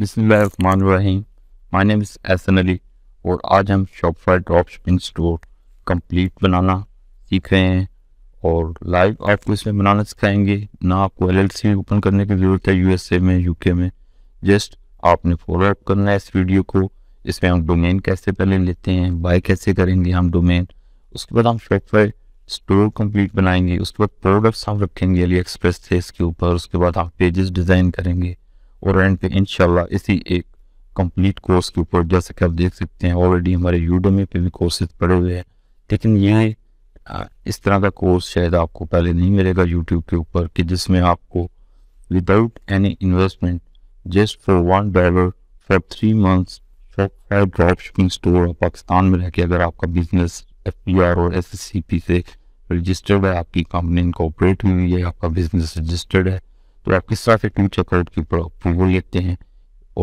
बिस्मिल्लाहिर्रहमानिर्रहीम my name is Ehsan Ali और आज हम Shopify drop shipping store complete बनाना सीख रहे हैं और लाइव आपको इसमें बनाना सिखाएंगे ना आपको एलएलसी ओपन करने की ज़रूरत है यूएसए में यूके में जस्ट आपने फॉलोअप करना है इस वीडियो को इसमें हम डोमेन कैसे पहले लेते हैं बाय कैसे करेंगे हम डोमेन उसके बाद हम शॉपफाई स्टोर कंप्लीट बनाएंगे उसके बाद प्रोडक्ट्स हम रखेंगे अली एक्सप्रेस थे इसके ऊपर उसके बाद हम पेजेस डिज़ाइन करेंगे और एंड पे इनशाला इसी एक कंप्लीट कोर्स के ऊपर जैसे कि आप देख सकते हैं ऑलरेडी हमारे यूडोमी पे भी कोर्सेज पड़े हुए हैं लेकिन यहाँ इस तरह का कोर्स शायद आपको पहले नहीं मिलेगा यूट्यूब के ऊपर कि जिसमें आपको without any investment just for one dollar for three months for drop shipping store Pakistan में रह के अगर आपका बिजनेस एफ पी आर और एस एस सी पी से रजिस्टर्ड है आपकी कंपनी इनकॉपरेट हुई है आपका बिजनेस रजिस्टर्ड है तो आप किस तरह से टू चेकआउट की अप्रूवल लेते हैं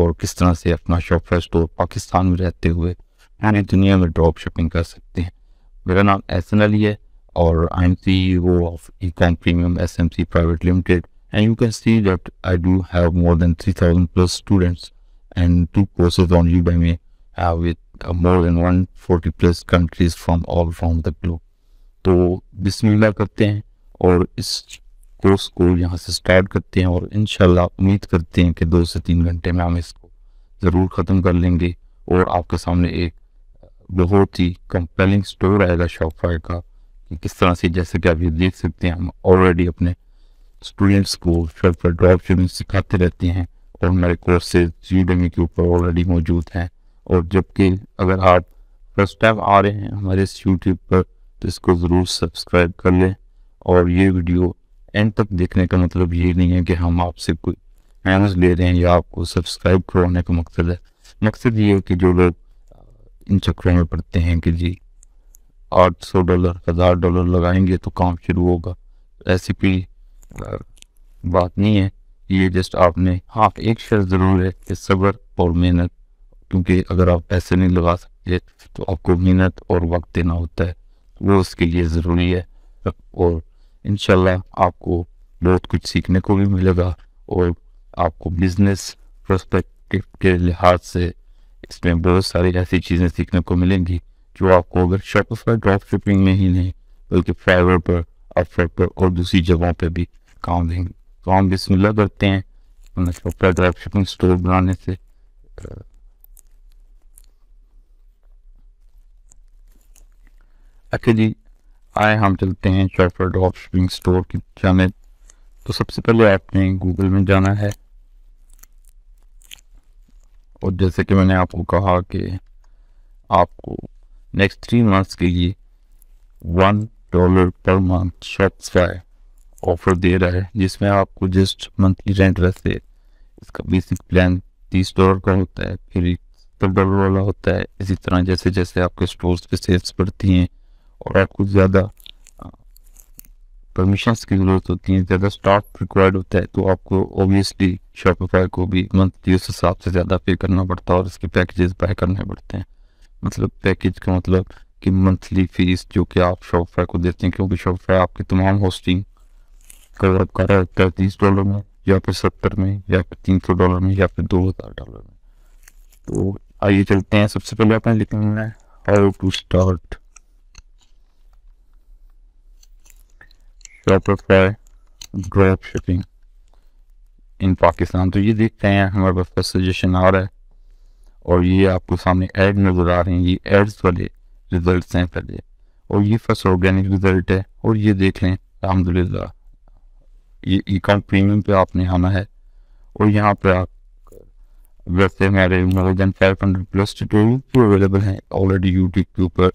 और किस तरह से अपना शॉपर स्टोर तो पाकिस्तान में रहते हुए पूरी दुनिया में ड्रॉप शिपिंग कर सकते हैं मेरा नाम एन अली है और आई am CEO of eCom premium S M C private limited and you can see that I do have more than three thousand plus students and two courses you by may have more than one forty plus countries from all from the globe तो बिस्मिल्लाह करते हैं और इस course को यहाँ से start करते हैं और इन उम्मीद करते हैं कि दो से तीन घंटे में हम इसको ज़रूर ख़त्म कर लेंगे और आपके सामने एक बहुत ही कंपेलिंग स्टोर आएगा शॉपफायर का कि किस तरह से जैसे कि आप ये देख सकते हैं हम ऑलरेडी अपने स्टूडेंट्स को शॉपफायर ड्रॉप शिपिंग सिखाते रहते हैं और मेरे कोर्सेज डी के ऊपर ऑलरेडी मौजूद हैं और जबकि अगर आप फर्स्ट टाइम आ रहे हैं हमारे इस यूट्यूब पर तो इसको ज़रूर सब्सक्राइब कर लें और ये वीडियो एंड तक देखने का मतलब ये नहीं है कि हम आपसे कोई मेहनत ले रहे हैं या आपको सब्सक्राइब करवाने का मकसद है मकसद ये है कि जो लोग इन चक्रों में पढ़ते हैं कि जी 800 डॉलर हज़ार डॉलर लगाएंगे तो काम शुरू होगा ऐसी कोई बात नहीं है ये जस्ट आपने हाँ एक शर्त ज़रूर है कि सब्र और मेहनत क्योंकि अगर आप पैसे नहीं लगा सकते तो आपको मेहनत और वक्त देना होता है वो उसके लिए ज़रूरी है और इनशाला आपको बहुत कुछ सीखने को भी मिलेगा और आपको बिजनेस प्रस्पेक्टिव के लिहाज से इसमें बहुत सारी ऐसी चीज़ें सीखने को मिलेंगी जो आपको अगर शॉपिफाई ड्रॉप शिपिंग में ही नहीं बल्कि फाइवर पर अपसेट पर और दूसरी जगहों पर भी काम देंगे तो हम बिस्मिल्लाह करते हैं शॉपिफाई ड्रॉप शिपिंग स्टोर बनाने से अच्छा जी आए हम चलते हैं शेफर डॉप शिपिंग स्टोर की जाने तो सबसे पहले आपने गूगल में जाना है और जैसे कि मैंने आपको कहा कि आपको नेक्स्ट थ्री मंथ्स के लिए वन डॉलर पर मंथ का ऑफर दे रहा है जिसमें आपको जस्ट मंथली रेंट वैसे इसका बेसिक प्लान तीस डॉलर का होता है फिर सत्तर डॉलर वाला होता है इसी तरह जैसे जैसे आपके स्टोर्स पे सेल्स बढ़ती हैं और आपको ज़्यादा परमिशंस की ज़रूरत होती है ज़्यादा स्टाफ रिक्वायर्ड होता है तो आपको ओबियसली शॉपिफाई को भी मंथली उस हिसाब से ज़्यादा पे करना पड़ता है और उसके पैकेजेस बाय करने पड़ते हैं मतलब पैकेज का मतलब कि मंथली फीस जो कि आप शॉपिफाई को देते हैं क्योंकि शॉपिफाई आपकी तमाम होस्टिंग कर रहा है तैतीस डॉलर में या फिर सत्तर में या फिर तीन सौ डॉलर में या फिर दो हज़ार डॉलर में तो आइए चलते हैं सबसे पहले आपने लिखना है हाउ टू स्टार्ट टॉपअप है ड्रॉप शिपिंग इन पाकिस्तान तो ये देखते हैं हमारे पास का सजेशन आ रहा है और ये आपको सामने ऐड नज़र आ रहे हैं ये एड्स वाले रिजल्ट हैं पहले और ये फर्स्ट ऑर्गेनिक रिजल्ट है और ये देख लें अलहमदिल्ला ये ई प्रीमियम पे आपने आना है और यहाँ पर आप वैसे मेरे more than five hundred plus tutorial available हैं ऑलरेडी यूट्यूब के ऊपर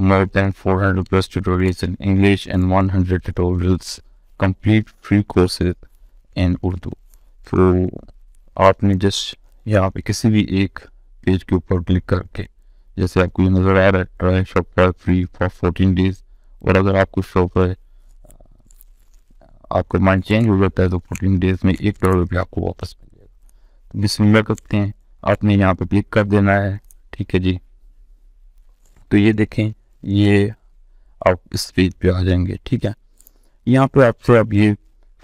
more than 400 plus tutorials in English and 100 tutorials, complete free courses in Urdu. तो आपने जस्ट यहाँ पे किसी भी एक पेज के ऊपर क्लिक करके जैसे आपको ये नज़र आ रहा है try Shopify free for fourteen days और अगर आपको शॉपफ्राई आपका माइंड चेंज हो जाता है तो फोर्टीन डेज में एक डॉलर भी आपको वापस मिल जाएगा तो बिस्मिल्लाह करते हैं आपने यहाँ पे क्लिक कर देना है ठीक है जी तो ये देखें ये आप इस पेज पे आ जाएंगे ठीक है यहाँ पे आपसे अब ये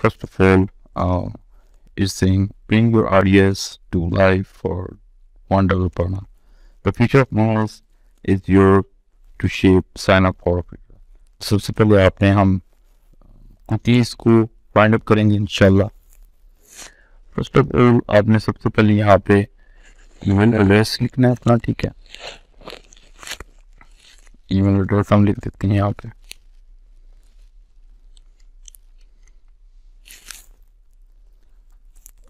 first of all is saying bring your RDS to life for one dollar per the future of of is your to shape sign up for for तो सबसे पहले आपने हम कुकीज को फाइंड अप करेंगे इनशाला फर्स्ट ऑफ ऑल आपने सबसे पहले यहाँ पे ईमेल एड्रेस लिखना है अपना ठीक है ईमेल एड्रेस हम लिख देते हैं यहाँ पे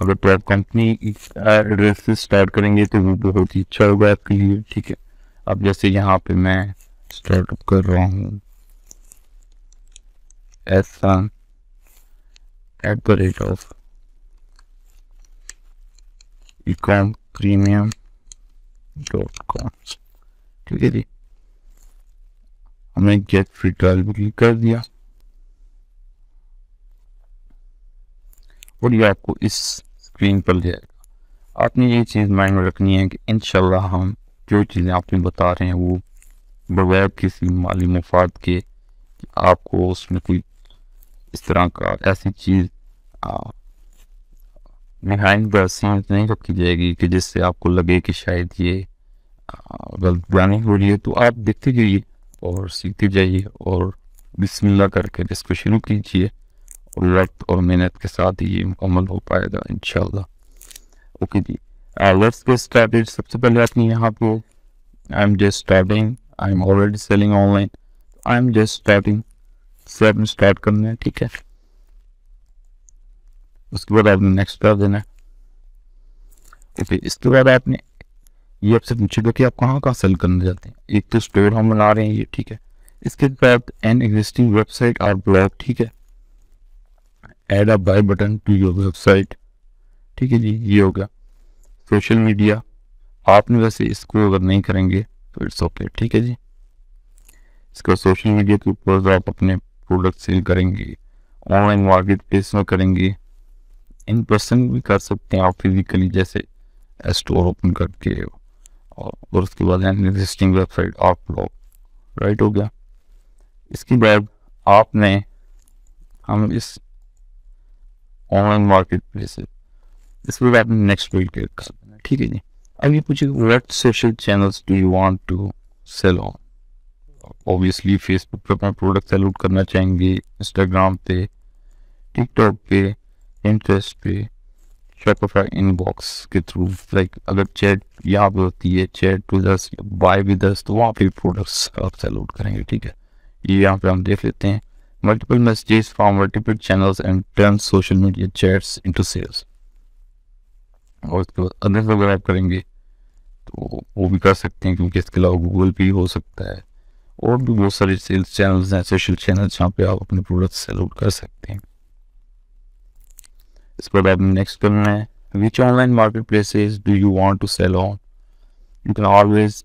अगर प्राइवेट कंपनी एड्रेस से स्टार्ट करेंगे तो वो तो बहुत ही अच्छा होगा आपके लिए ठीक है अब जैसे यहाँ पे मैं स्टार्टअप कर रहा हूँ ऐसा at the rate of eCom premium dot com ठीक है जी हमें गेट फ्री ट्रायल भी क्लिक कर दिया और ये आपको इस स्क्रीन पर ले आएगा आपने ये चीज़ माइंड में रखनी है कि इन हम जो चीज़ें आपने बता रहे हैं वो बगैर किसी माली मफाद के आपको उसमें कोई इस तरह का ऐसी चीज़ नहाय द नहीं रखी जाएगी कि जिससे आपको लगे कि शायद ये गलत हो रही है तो आप देखते जाइए और सीखते जाइए और बिस्मिल्लाह करके इसको शुरू कीजिए और वक्त और मेहनत के साथ ही ये मुकम्मल हो पाएगा इन ओके जी लेट्स गेट स्टार्टेड सबसे पहले अपनी यहाँ पे I am just starting I am already selling online I am just starting step start करना है ठीक है उसके बाद आपने नेक्स्ट कर देना है ओके इसके बाद आपने ये आपसे पूछेगा कि आप कहाँ कहाँ सेल करना चाहते हैं एक तो स्टोर हम बना रहे हैं ये ठीक है इसके बाद एन एग्जिस्टिंग वेबसाइट और ब्लॉग ठीक है add a buy button to your website ठीक है जी ये हो गया सोशल मीडिया आपने वैसे इसको अगर नहीं करेंगे तो इट्स ओके ठीक है जी इसका सोशल मीडिया के ऊपर आप अपने प्रोडक्ट सेल करेंगे ऑनलाइन मार्केट प्लेस में करेंगे इन पर्सन भी कर सकते हैं आप फिजिकली जैसे स्टोर ओपन करके और उसके बाद एग्जिस्टिंग वेबसाइट आप ब्लॉग राइट हो गया इसके बाद आपने हम इस ऑनलाइन मार्केट प्लेस इस पर आपने नेक्स्ट पेज क्लिक कर देना ठीक है जी अब ये पूछे what social channels do you want to sell on obviously Facebook पे अपना प्रोडक्ट सेलोट करना चाहेंगे इंस्टाग्राम पे टिकटॉक पे इंटरेस्ट पे Shopify इनबॉक्स के थ्रू लाइक अगर चैट यहाँ पे होती है चैट टू दस बाय भी दस तो वहाँ पे प्रोडक्ट्स आप सेलोड करेंगे ठीक है ये यहाँ पे हम देख लेते हैं multiple messages from multiple channels and turn social media chats into sales और उसके बाद अदर्स अगर आप करेंगे तो वो भी कर सकते हैं क्योंकि इसके अलावा गूगल पे हो सकता है और भी बहुत सारे सेल्स चैनल्स हैं सोशल चैनल्स जहाँ पे आप अपने प्रोडक्ट्स सेलोड कर सकते हैं इसके बाद नेक्स्ट करना है online market places do you want to sell on you can always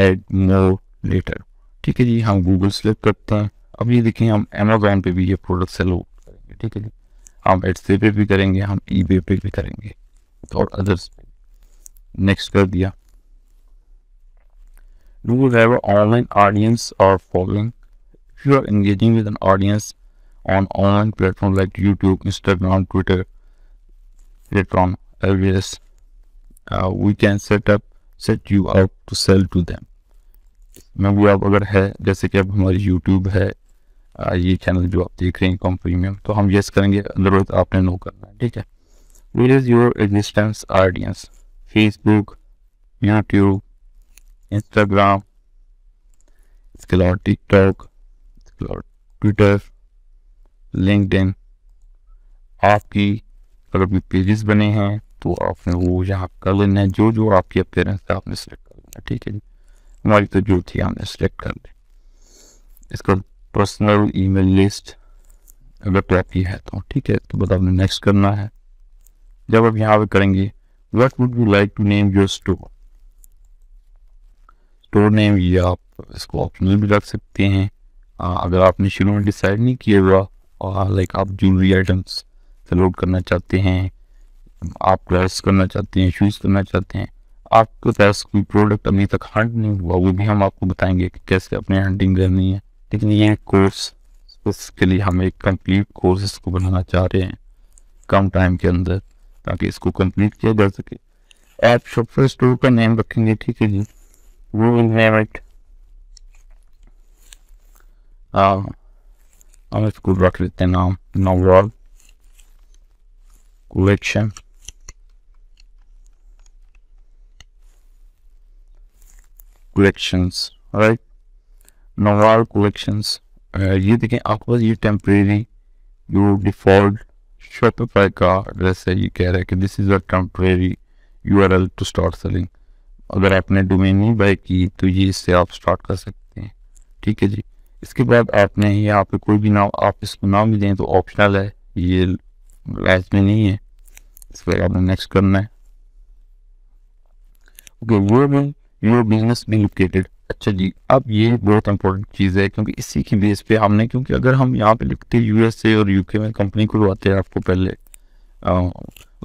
add more later ठीक है जी हम गूगल सेलेक्ट करते हैं अब ये देखें हम अमेजोन पे भी ये प्रोडक्ट सेल करेंगे ठीक है जी हम एट्से पे भी करेंगे हम ई पे भी करेंगे और अदर्स नेक्स्ट कर दिया do you have online audience और following you are engaging with an audience on online platform like YouTube Instagram Twitter electron LVS, uh, we can set up set you up to sell to them. इसमें भी आप अगर है जैसे कि अब हमारी यूट्यूब है आ, uh, ये चैनल जो आप देख रहे हैं कॉम प्रीमियम तो हम येस करेंगे अदरवाइज आपने नो करना है ठीक है is your existence audience Facebook YouTube Instagram इसके अलावा टिकटॉक इसके अलावा ट्विटर लिंकड आपकी अगर अपने पेजेस बने हैं तो आपने वो यहाँ कर लेना है जो जो आपकी अपेयरेंस है आपने सेलेक्ट कर लेना है ठीक है हमारी तो जो थी हमने सेलेक्ट कर ली इसका पर्सनल ईमेल लिस्ट अगर तो आपकी है तो ठीक है तो बता आपने नेक्स्ट करना है जब आप यहाँ पर करेंगे what would you like to name your store store name ये आप इसको ऑप्शनल भी रख सकते हैं आ, अगर आपने शुरू में डिसाइड नहीं किया हुआ लाइक आप ज्वेलरी आइटम्स सलूट करना चाहते हैं आप ड्रेस करना चाहते हैं शूज़ करना चाहते हैं आपके पास कोई प्रोडक्ट अभी तक हंट नहीं हुआ वो भी हम आपको बताएंगे कि कैसे अपने हंटिंग करनी है लेकिन ये कोर्स उसके लिए हम एक कंप्लीट कोर्स इसको बनाना चाह रहे हैं कम टाइम के अंदर ताकि इसको कंप्लीट किया जा सके ऐप शॉपवेयर स्टोर का नेम रखेंगे ठीक है जी वो नेम इट हम इसको रख लेते हैं नाम नवरॉल collection collections राइट नवार collections uh, ये देखें आपके पास ये टेम्परेरी यू डिफॉल्ट शॉपिफाई का एड्रेस है ये कह रहा है कि this is a temporary U R L to start selling अगर आपने डोमेन नहीं बाई की तो ये इससे आप स्टार्ट कर सकते हैं ठीक है जी इसके बाद आपने यहाँ पे कोई भी नाम आप इसको नाम भी दें तो ऑप्शनल है ये लास्ट में नहीं है इस पर आपने नेक्स्ट करना है ओके वो भी योर बिजनेस भी लोकेटेड अच्छा जी अब ये बहुत इंपॉर्टेंट चीज़ है क्योंकि इसी की बेस पे हमने क्योंकि अगर हम यहाँ पे लिखते हैं यूएसए और यूके में कंपनी खुलवाते हैं आपको पहले आ,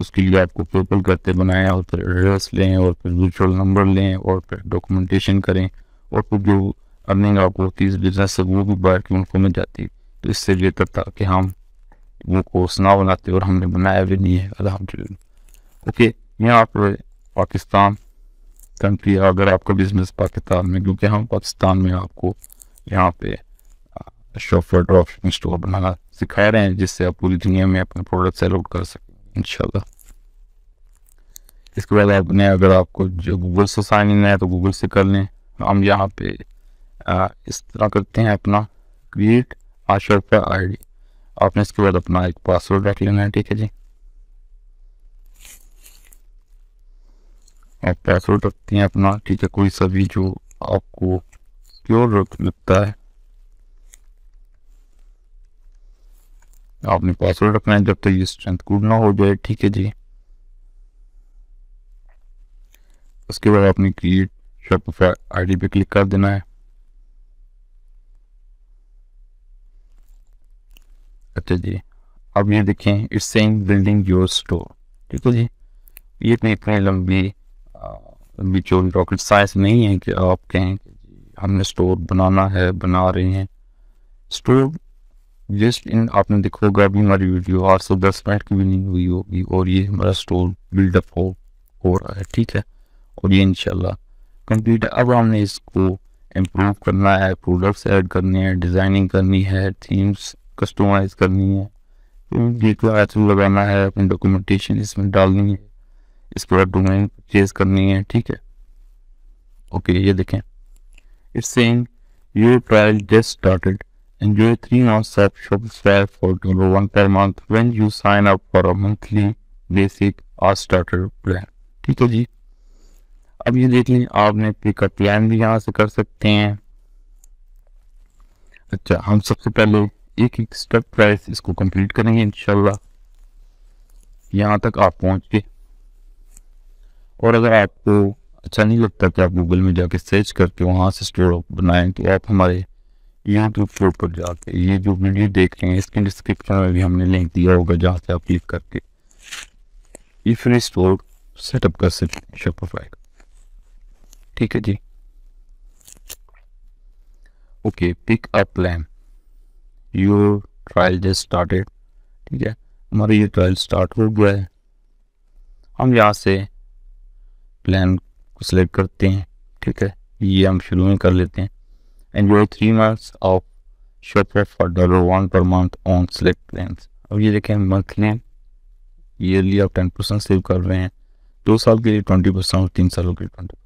उसके लिए आपको पेपर करते बनाएं और फिर एड्रेस लें और फिर म्यूचुअल नंबर लें और फिर डॉक्यूमेंटेशन करें और फिर जो अर्निंग आपको होती है बिजनेस से वो भी बाहर की मुल्कों में जाती है तो इससे बेहतर था कि हम उनको सुना बनाते तो और हमने बनाया भी नहीं है अलहमद ओके यहाँ पर पाकिस्तान कंट्री अगर आपका बिजनेस पाकिस्तान में क्योंकि हम पाकिस्तान में आपको यहाँ पे शॉफर ड्रॉप स्टोर बनाना सिखा रहे हैं जिससे आप पूरी दुनिया में अपने प्रोडक्ट सेल आउट कर सकें इन इसके बाद आपने अगर आपको जो गूगल से साइन इन है तो गूगल से कर लें हम यहाँ पे आ, इस तरह करते हैं अपना क्रिएट आशर आई डी आपने इसके बाद अपना एक पासवर्ड रख लेना है ठीक है जी आप पासवर्ड रखते हैं अपना ठीक है कोई सभी जो आपको रख लगता है आपने पासवर्ड रखना है जब तक तो ये स्ट्रेंथ कूड ना हो जाए ठीक है जी उसके बाद आपने क्रिएट शॉपिफाई आईडी पे क्लिक कर देना है अच्छा जी अब ये देखें it's same building your store ठीक है जी ये तो इतने इतनी लंबी लंबी चोरी रॉकेट साइंस नहीं है कि आप कहें हमने स्टोर बनाना है बना रहे हैं स्टोर जस्ट इन आपने देखोगा अभी हमारी वीडियो आठ सौ दस मिनट की भी नहीं हुई होगी और ये हमारा स्टोर बिल्डअप हो हो रहा है ठीक है और ये इनशाला कंप्लीट अब हमने इसको इम्प्रूव करना है प्रोडक्ट्स ऐड करने हैं डिज़ाइनिंग करनी है थीम्स कस्टमाइज करनी है डिक्लेरेशन तो लगाना है अपनी डॉक्यूमेंटेशन इसमें डालनी है इस प्रोडक्ट डोमेन परचेज करनी है ठीक है ओके ये देखें it's saying your trial just started enjoy three three months shop fare for two one per month when you sign up for a monthly basic और स्टार्टर प्लान ठीक है जी अब ये देख लें आपने पिकअप प्लान भी यहाँ से कर सकते हैं अच्छा हम सबसे पहले एक एक स्टेप प्राइस इसको कंप्लीट करेंगे इंशाल्लाह यहाँ तक आप पहुँच के और अगर आपको अच्छा नहीं लगता कि आप गूगल में जाके सर्च करके वहाँ से स्टोर बनाएं तो आप हमारे यूट्यूब स्टोर पर जाके ये जो वीडियो देख रहे हैं इसके डिस्क्रिप्शन में भी हमने लिंक दिया होगा जहाँ से आप क्लिक करके ये फ्री स्टोर सेटअप कर सकते हैं शॉपिफाई ठीक है जी okay pick up lamp you trial just started ठीक है हमारा ये ट्रायल स्टार्ट हो गया है हम यहाँ से प्लान को सिलेक्ट करते हैं ठीक है ये हम शुरू में कर लेते हैं and your three months of short for dollar one per month on select plan अब ये देखें मंथली ईयरली आप टेन परसेंट सेव कर रहे हैं दो साल के लिए ट्वेंटी परसेंट और तीन सालों के लिए ट्वेंटी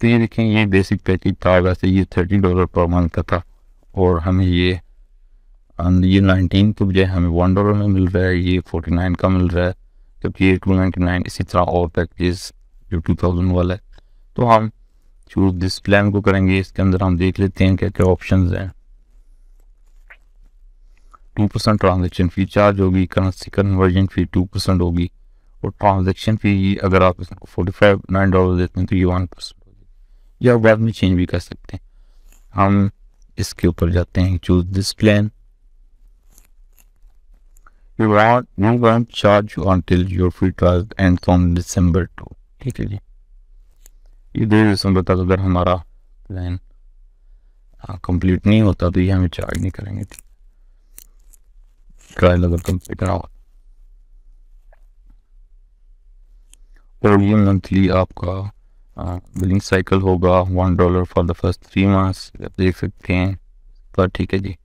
तो ये देखें ये बेसिक पैकेज था वैसे ये थर्टी डॉलर पर मंथ का था और हमें ये एंड ये नाइनटीन के बजाय हमें वन डॉलर में मिल रहा है ये फोर्टी नाइन का मिल रहा है जबकि ये टू नाइनटी नाइन इसी तरह और पैकेज जो टू थाउजेंड वाला है तो हम चूज दिस प्लान को करेंगे इसके अंदर हम देख लेते हैं क्या क्या ऑप्शन हैं two percent transaction fee charge होगी currency conversion fee two percent होगी और ट्रांजेक्शन फ़ी अगर आप इसको फोर्टी फाइव नाइन डॉलर देते हैं तो ये वन परसेंट होगी या बाद में चेंज भी कर सकते हैं हम इसके ऊपर जाते हैं choose this plan you want you want charge until your free trial end from December two ठीक है जी ये दो दिसंबर तक अगर हमारा प्लान कंप्लीट नहीं होता तो ये हमें चार्ज नहीं करेंगे ट्रायल अगर कंप्लीट ना हो और ये मंथली आपका बिलिंग साइकिल होगा one dollar for the first three months देख सकते हैं पर ठीक है जी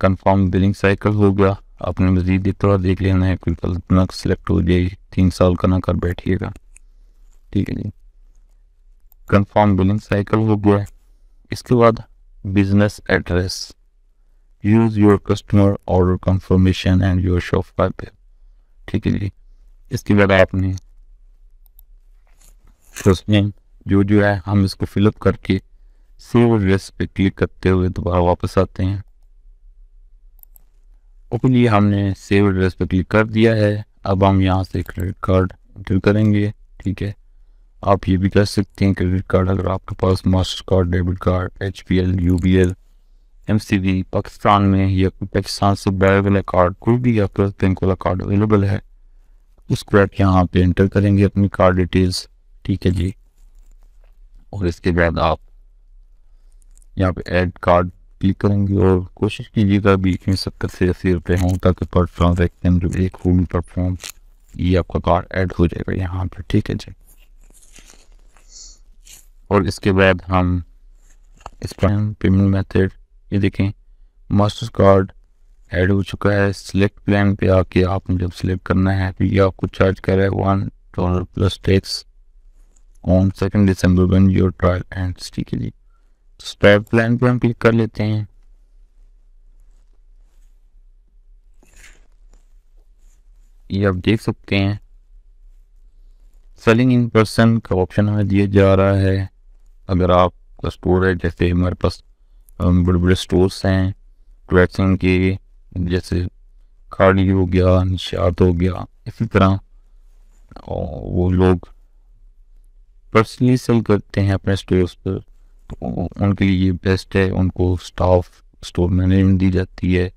कंफर्म बिलिंग साइकिल हो गया आपने मजीद थोड़ा देख लेना है कोई गलत ना सिलेक्ट हो जाए तीन साल का ना कर बैठिएगा ठीक है जी कंफर्म बिलिंग साइकिल हो गया है इसके बाद business address use your customer order confirmation and your shop का ठीक है जी इसके बाद आपने जो जो है हम इसको फिलअप करके सेव एड्रेस पे क्लिक करते हुए दोबारा वापस आते हैं ओके तो लिए हमने सेव एड्रेस पर क्लिक कर दिया है अब हम यहाँ से क्रेडिट कार्ड एंटर करेंगे ठीक है आप ये भी कर सकते हैं क्रेडिट कार्ड अगर आपके पास master card debit card H P L U B L M C B Pakistan में या पाकिस्तान से बैग वाला कार्ड कोई भी आपके पास बैंक वाला कार्ड अवेलेबल है उस क्रैक यहाँ पे एंटर करेंगे अपनी कार्ड डिटेल्स ठीक है जी और इसके बाद आप यहाँ पे ऐड कार्ड क्लिक करेंगे और कोशिश कीजिएगा बीच में सत्तर से अस्सी रुपये हों ताकि पर ट्रांजेक्शन जो एक हो पर फॉर्म ये आपका कार्ड ऐड हो जाएगा यहाँ पर ठीक है जी और इसके बाद हम इस पेमेंट मेथड ये देखें मास्टर कार्ड ऐड हो चुका है सिलेक्ट प्लान पे आके आपने जब सिलेक्ट करना है तो ये आपको चार्ज कर रहा है one dollar plus tax on second December when your trial end ठीक है जी स्पेप लाइन पे हम क्लिक कर लेते हैं ये आप देख सकते हैं सेलिंग इन पर्सन का ऑप्शन हमें दिया जा रहा है अगर आपका स्टोर है जैसे हमारे पास बड़े बड़े स्टोर्स हैं ट्रैक्सिंग के जैसे खाड़ी हो गया निशात हो गया इसी तरह वो लोग पर्सनली सेल करते हैं अपने स्टोर्स पर उनके लिए बेस्ट है उनको स्टाफ स्टोर मैनेजमेंट दी जाती है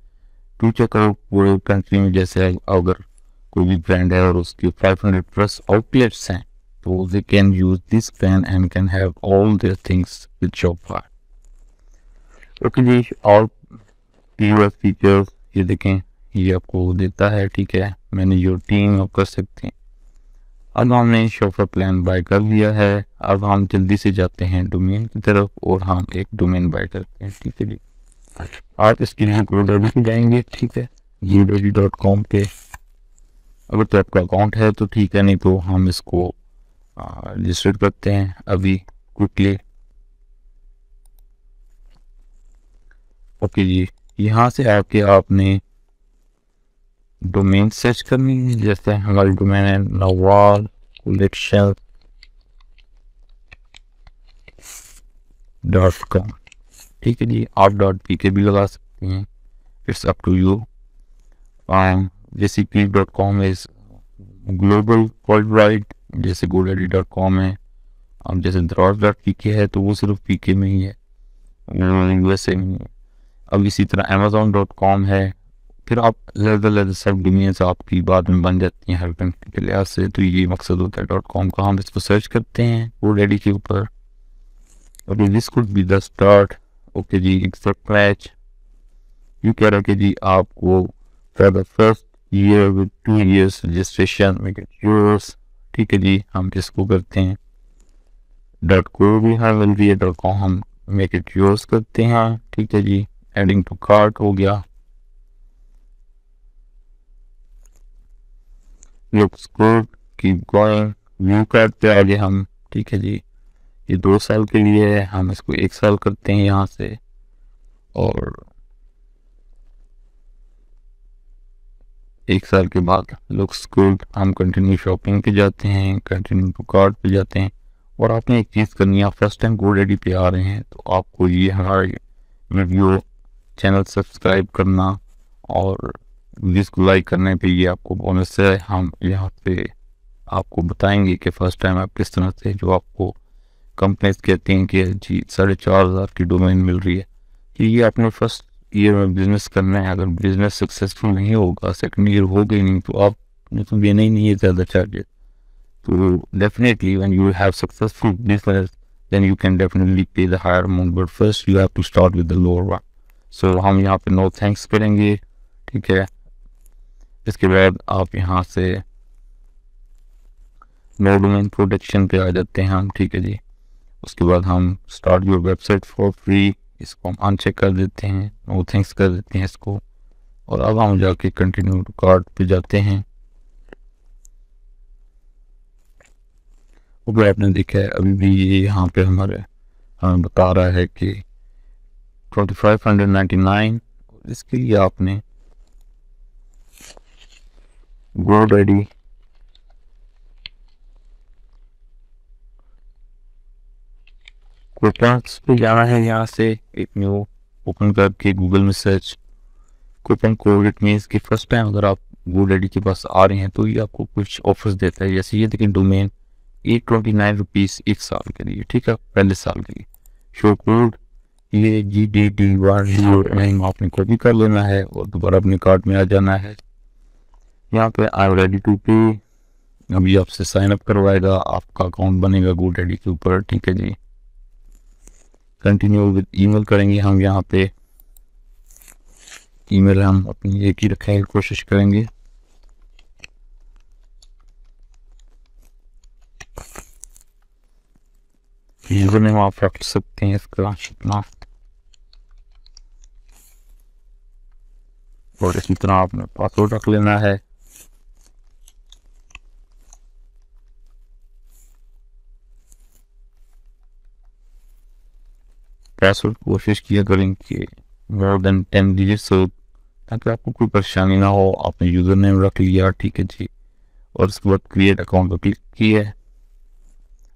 टू कर पूरे कंट्री में जैसे अगर कोई भी ब्रांड है और उसके 500 प्लस आउटलेट्स हैं तो they can use this plan and can have all their things with shop okay जी और फीचर्स ये देखें ये आपको देता है ठीक है मैनेज योर टीम आप कर सकते हैं अब हमने शॉप प्लान बाय कर लिया है अब हम जल्दी से जाते हैं डोमेन की तरफ और हम एक डोमेन बाय करते हैं ठीक है जी आप इसके लिए भी जाएंगे ठीक है जी डब्ल्यू डॉट कॉम पे अगर तो आपका अकाउंट है तो ठीक है नहीं तो हम इसको रजिस्टर करते हैं अभी क्विकली ओके जी यहाँ से आके आपने डोमेन सर्च करनी है जैसे हमारी डोमेन है नवाल कलेक्शन डॉट कॉम ठीक है जी आप डॉट पी के भी लगा सकते हैं इट्स अप टू यू जैसे P dot com is global world wide जैसे गोलडी डॉट कॉम है अब जैसे द्रॉट डॉट पी के है तो वो सिर्फ पी के में ही है ए में अब इसी तरह अमेजोन डॉट कॉम है फिर आप लहदा लहदा सब डोमेन्स आपकी बाद में बन जाती हैं हर कंट्री के लिहाज से तो ये मकसद होता है डॉट कॉम का हम इसको सर्च करते हैं वो रेडी के ऊपर और this could be the start okay जी एक्सेप्ट मैच यू कह रहा कि जी आपको for the first year with two years registration make it ठीक है जी हम इसको करते हैं डॉट को भी हाँ वेल डॉट कॉम हम मेक इट योर्स करते हैं ठीक है जी एडिंग टू कार्ट हो गया looks good keep going view करते हैं आगे हम ठीक है जी ये दो साल के लिए है हम इसको एक साल करते हैं यहाँ से और एक साल के बाद लुक्स गुड हम कंटिन्यू शॉपिंग पे जाते हैं कंटिन्यू टू कार्ड पे जाते हैं और आपने एक चीज़ करनी है फर्स्ट टाइम गोल एडी पे आ रहे हैं तो आपको ये हमारे वीडियो चैनल सब्सक्राइब करना और जिसको लाइक करने पे ये आपको बोनस है हम यहाँ पे आपको बताएंगे कि फर्स्ट टाइम आप किस तरह से जो आपको कंपनीज कहती हैं कि जी साढ़े चार हज़ार की डोमेन मिल रही है कि ये आपने फर्स्ट ईयर में बिजनेस करना है अगर बिजनेस सक्सेसफुल नहीं होगा सेकंड ईयर हो गई नहीं तो आप तो देना ही नहीं है ज़्यादा चार्जेस तो definitely when you have successful business then you can definitely pay the higher amount but first you have to start with the lower one so हम यहाँ पे नो थैंक्स करेंगे ठीक है इसके बाद आप यहाँ से नो प्रोटेक्शन पे आ जाते हैं हम ठीक है जी उसके बाद हम start your website for free इसको हम अनचेक कर देते हैं नो थैंक्स कर देते हैं इसको और अब हम जाके कंटिन्यू कार्ड पे जाते हैं ऊपर आपने देखा है अभी भी ये यहाँ पे हमारे हमें बता रहा है कि twenty five hundred ninety nine इसके लिए आपने Grow ready. क्विपांक्स पे जाना है यहाँ से एक न्यू ओपन करके गूगल में सर्च क्विपन कोविड मीन्स कि फर्स्ट टाइम अगर आप गो डैडी के पास आ रहे हैं तो ये आपको कुछ ऑफर्स देता है जैसे ये देखिए domain eight twenty nine rupees एक साल के लिए ठीक है पहले साल के लिए शो कोड ये जी D D one zero nine आपने कॉपी कर लेना है और दोबारा अपने कार्ड में आ जाना है यहाँ पे आई एम रेडी टू पे अभी आपसे साइन अप करवाएगा आपका अकाउंट बनेगा गो डेडी के ऊपर ठीक है जी कंटिन्यू विद ईमेल करेंगे हम यहाँ पे ईमेल हम अपनी एक ही रखने की कोशिश करेंगे यूजर नेम आप रख सकते हैं इसका अपना और इसी तरह आपने पासवर्ड रख लेना है पासवर्ड कोशिश किया करें कि मोर देन टेन डिजिट हो ताकि आपको कोई परेशानी ना हो आपने यूज़र नेम रख लिया ठीक है जी और उसके बाद क्रिएट अकाउंट पर क्लिक किया है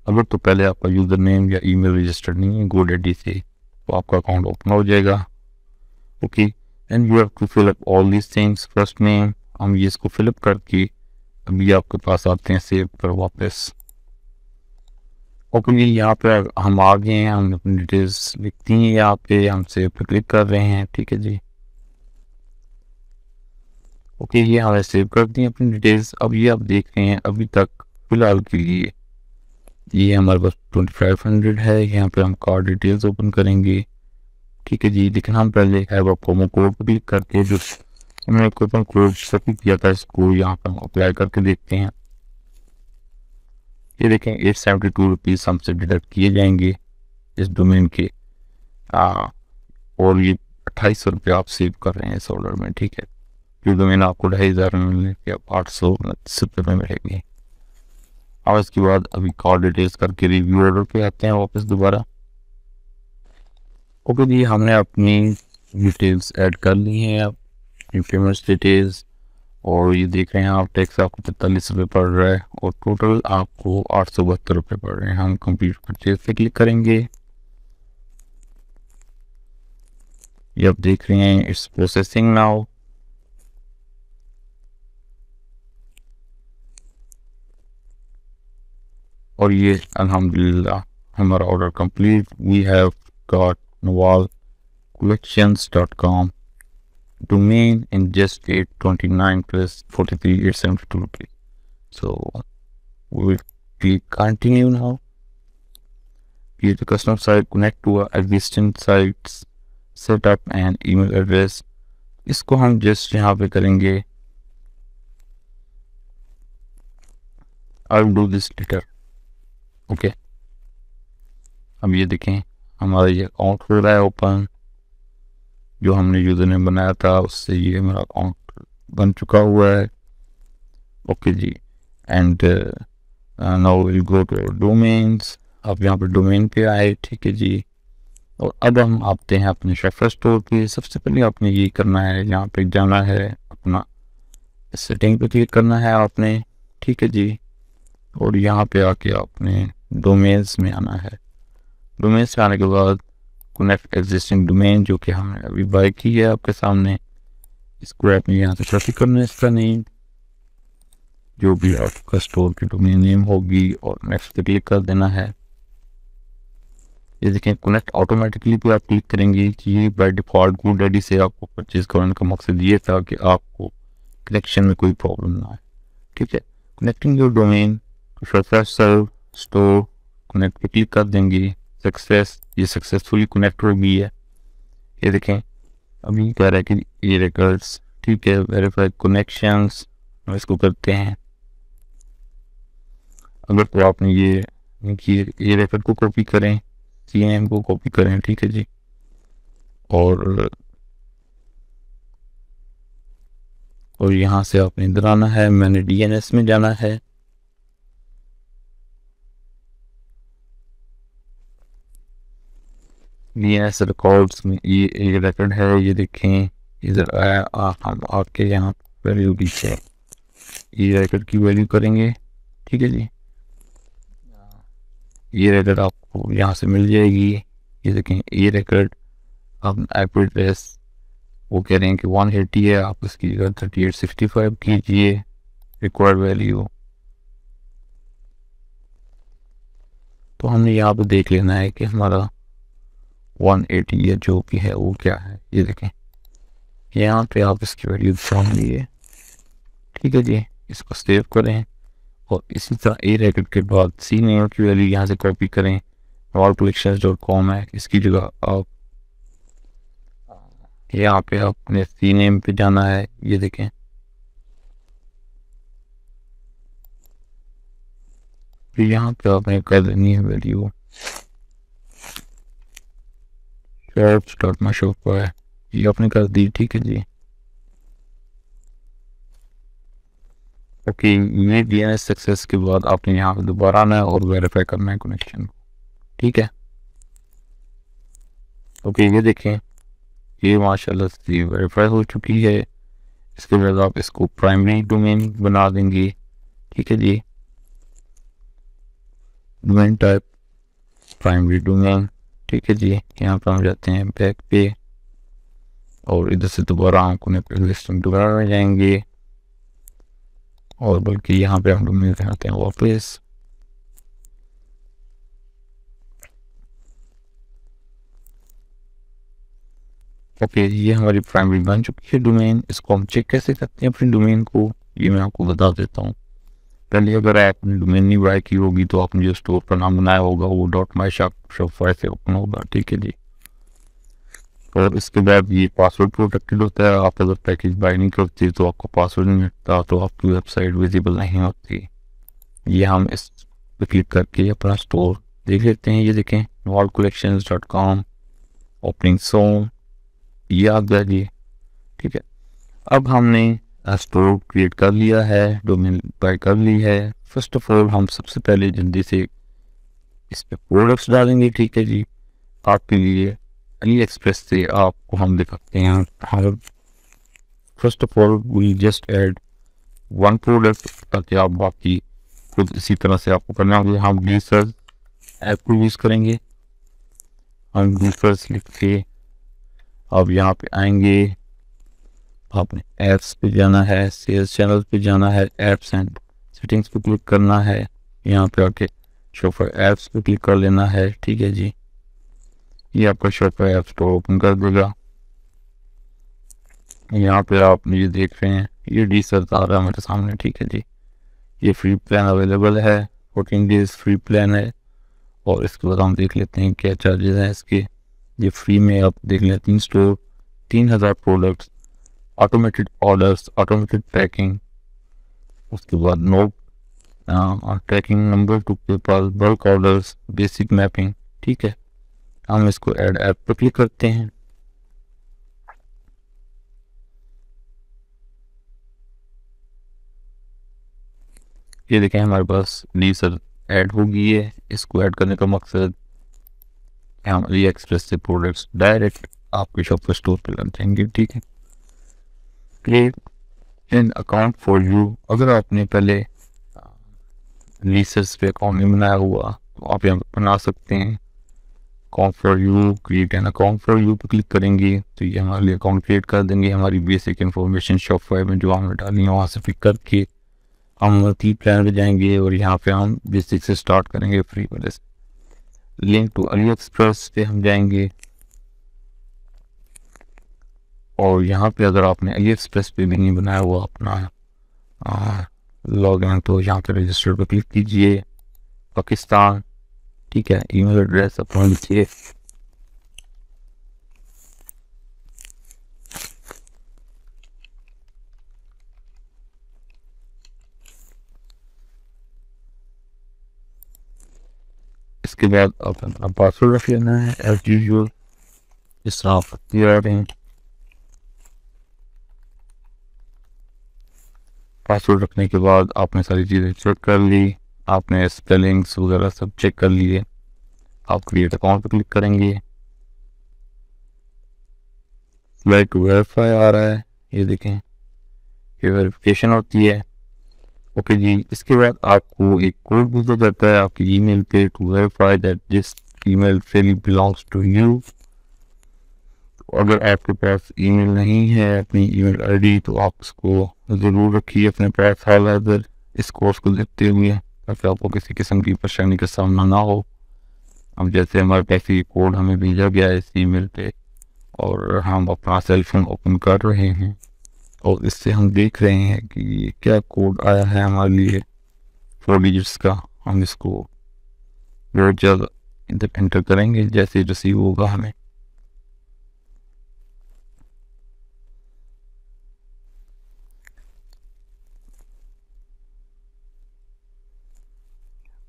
अगर तो पहले आपका यूज़र नेम या ईमेल रजिस्टर्ड नहीं है गो डेडी से तो आपका अकाउंट ओपन हो जाएगा okay and you have to fill up all this things first name हम ये इसको फिलअप करके अभी आपके पास आते हैं सेव पर वापस ओपनली यहाँ पर हम आ गए हैं हम अपनी डिटेल्स लिखती हैं यहाँ पे हम सेव पे क्लिक कर रहे हैं ठीक है जी ओके ये हमें सेव कर दी अपनी डिटेल्स अब ये आप देख रहे हैं अभी तक फिलहाल के लिए ये हमारे पास ट्वेंटी फाइव हंड्रेड है यहाँ पे हम कार्ड डिटेल्स ओपन करेंगे ठीक है जी लेकिन हम पहले है वो प्रोमो कोड भी करके जो हमने कोई कोड सबमिट किया था इसको यहाँ पर हम अप्लाई करके देखते हैं ये देखें एट सेवेंटी टू रुपीज़ हमसे डिडक्ट किए जाएंगे इस डोमेन के आ, और ये अट्ठाईस सौ रुपये आप सेव कर रहे हैं इस ऑर्डर में ठीक है जो डोमेन आपको ढाई हज़ार में मिलने के आप आठ सौ उनतीस रुपये में मिलेंगे अब इसके बाद अभी कॉल डिटेल्स करके रिव्यू ऑर्डर पे आते हैं वापस दोबारा ओके जी हमने अपनी डिटेल्स ऐड कर ली हैं अब पेमेंट्स डिटेल्स और ये देख रहे हैं आप टैक्स आपको पैंतालीस रुपये पड़ रहा है और टोटल आपको आठ सौ बहत्तर रुपये पड़ रहे हैं हम कंप्लीट परचेज पे क्लिक करेंगे ये आप देख रहे हैं इट्स प्रोसेसिंग नाउ और ये अल्हम्दुलिल्लाह हमारा order complete we have got Nawal com domain and just get 29 plus 43 is 72 rupees so we will click continue now here the customer side connect to our existing sites setup and email address This we will just do here. I will do this later. Okay. अब ये देखें हमारा ये account हो रहा है open जो हमने युद्ध ने बनाया था उससे ये मेरा अकाउंट बन चुका हुआ है ओके जी and now will go to domains आप यहाँ पर डोमेन पे आए ठीक है जी और अब हम आते हैं अपने शेफर स्टोर पे सबसे पहले आपने ये करना है यहाँ पे जाना है अपना सेटिंग पे क्लिक करना है आपने ठीक है जी और यहाँ पे आके आपने डोमेन्स में आना है डोमेन्स में आने के बाद कनेक्ट एग्जिस्टिंग डोमेन जो कि हमने अभी बाय की है आपके सामने इसको ऐप में यहाँ से ट्रैफिक करना है इसका नेम जो भी आपका स्टोर की डोमेन नेम होगी और नेक्स्ट पे क्लिक कर देना है ये देखें कनेक्ट ऑटोमेटिकली पे आप क्लिक करेंगे कि ये बाय डिफ़ॉल्ट गुड डेडी से आपको परचेज करने का मकसद ये था कि आपको कनेक्शन में कोई प्रॉब्लम ना आए ठीक है connecting your domain serve store connect पे क्लिक कर देंगे सक्सेस ये सक्सेसफुली कनेक्ट हो गई है ये देखें अभी कह रहा है कि ये रिकॉर्ड्स ठीक है वेरीफाई कनेक्शंस हम इसको करते हैं अगर तो आपने ये ये, ये रेफर को कॉपी करें सी एम को कॉपी करें ठीक है जी और और यहाँ से आपने इधर आना है मैंने डीएनएस में जाना है बीएस रिकॉर्ड्स में ये एक रिकॉर्ड है ये देखें इधर आया हम आपके यहाँ वैल्यू पीछे ये रिकॉर्ड की वैल्यू करेंगे ठीक है जी ये रिकॉर्ड आपको यहाँ से मिल जाएगी ये देखें ये रिकॉर्ड आप पी एड्रेस वो कह रहे हैं कि वन एटी है आप उसकी जगह थर्टी एट सिक्सटी फाइव कीजिए रिक्वायर्ड वैल्यू तो हमने यहाँ पर देख लेना है कि हमारा 180 या जो भी है वो क्या है ये देखें यहाँ पे आप इसकी वैल्यू फॉर्म लिए ठीक है जी इसको सेव करें और इसी तरह ए रैकेट के बाद सी नेम की वैल्यू यहाँ से कॉपी करें रॉल कलेक्शन डॉट कॉम है इसकी जगह आप यहाँ पे आपने सी नेम पे जाना है ये देखें तो यहाँ पे आपने कर देनी है value search dot my shop पर है ये आपने कर दी ठीक है जी ओके ये डी एन सक्सेस के बाद आपने यहाँ पे दोबारा आना है और वेरीफाई करना है कनेक्शन को ठीक है ओके ये देखें ये माशाल्लाह से वेरीफाई हो चुकी है इसके बाद आप इसको प्राइमरी डोमेन बना देंगे ठीक है जी डोमेन टाइप प्राइमरी डोमेन ठीक है जी यहाँ पर हम जाते हैं बैक पे और इधर से दोबारा आंखों प्ले लिस्ट में दोबारा रह जाएंगे और बल्कि यहाँ पे हम लोग मिलते हैं वापस ओके ये हमारी प्राइमरी बन चुकी है डोमेन इसको हम चेक कैसे करते हैं अपनी डोमेन को ये मैं आपको बता देता हूँ पहले अगर आपने डोमेन नहीं बाय की होगी तो आपने जो स्टोर का नाम बनाया होगा वो डॉट माई शॉप शॉपफाई से ओपन होगा ठीक है जी और इसके बाद ये पासवर्ड प्रोटेक्टेड होता है आप अगर पैकेज बाय नहीं करते तो आपका पासवर्ड नहीं मिलता तो आपकी वेबसाइट विजिबल नहीं होती ये हम इस पर क्लिक करके अपना स्टोर देख लेते हैं ये देखें wall collection dot com opening सोम ये आप जाइए ठीक है अब हमने स्टोर क्रिएट कर लिया है डोमेन बाय कर ली है फर्स्ट ऑफ ऑल हम सबसे पहले जल्दी से इस पर प्रोडक्ट्स डालेंगे ठीक है जी आपके लिए अली एक्सप्रेस से आपको हम दिखाते हैं हर first of all we just add one product ताकि आप बाकी खुद इसी तरह से आपको करना होगा हम ग्लीसर ऐप को यूज़ करेंगे हम ग्लीसर्स लिख के अब यहाँ पे आएंगे आपने एप्स पे जाना है सेल्स चैनल पे जाना है एप्स एंड सेटिंग्स पे क्लिक करना है यहाँ पे आके शोफर ऐप्स पे क्लिक कर लेना है ठीक है जी ये आपका शोफर ऐप को ओपन कर देगा यहाँ पे आप ये देख रहे हैं ये डी सर आ रहा है मेरे सामने ठीक है जी ये फ्री प्लान अवेलेबल है फोर्टीन डेज फ्री प्लान है और इसके बाद हम देख लेते हैं क्या चार्जेस हैं इसके ये फ्री में आप देख लेते हैं स्टोर तीन हज़ार products automated orders automated tracking उसके बाद नो ट्रैकिंग नंबर टू के पास बल्क ऑर्डर्स बेसिक मैपिंग ठीक है हम इसको ऐड ऐप पर क्लिक करते हैं ये देखें हमारे पास सर ऐड हो गई है इसको ऐड करने का मकसद हम अली एक्सप्रेस से प्रोडक्ट्स डायरेक्ट आपके शॉप पर स्टोर पर लग जाएंगे ठीक है create an account for you अगर आपने पहले रिसर्स पे अकाउंट नहीं बनाया हुआ तो आप यहाँ बना सकते हैं account for you create an account for you पर क्लिक करेंगे तो ये हमारे लिए अकाउंट क्रिएट कर देंगे हमारी बेसिक इन्फॉर्मेशन शॉपफाई में जो हमने डाली है वहाँ से पिक करके हम वर्ती प्लान पर जाएंगे और यहाँ पे हम बेसिक से स्टार्ट करेंगे फ्री वाले से लिंक टू अली एक्सप्रेस पे हम जाएंगे और यहाँ पे अगर आपने आई एक्सप्रेस पे भी नहीं बनाया हुआ अपना लॉग इन तो यहाँ पे रजिस्टर पर क्लिक कीजिए पाकिस्तान ठीक है ईमेल एड्रेस अपना लिखिए इसके बाद आप अपना पासवर्ड रख लेना है एज यूजल जिस तरह आप रखते हैं पासवर्ड रखने के बाद आपने सारी चीज़ें चेक कर ली आपने स्पेलिंग्स वगैरह सब चेक कर लिए आप क्रिएट अकाउंट पर क्लिक करेंगे बैक वेरीफाई आ रहा है ये देखें ये वेरिफिकेशन होती है ओके जी इसके बाद आपको एक कोड भेजा जाता है आपकी ईमेल पे to verify that this email really belongs to you अगर आपके पास ईमेल नहीं है अपनी ईमेल आईडी तो आप इसको ज़रूर रखिए अपने पास हाल इस कोर्स को देखते हुए ताकि आपको किसी किस्म की परेशानी का सामना ना हो अब जैसे हमारे पास ये कोड हमें भेजा गया है इस ईमेल पे और हम अपना सेलफोन ओपन कर रहे हैं और इससे हम देख रहे हैं कि ये क्या कोड आया है हमारे लिए फोर डिजिट्स का हम इसको बहुत इधर इंटर करेंगे जैसे रिसीव होगा हमें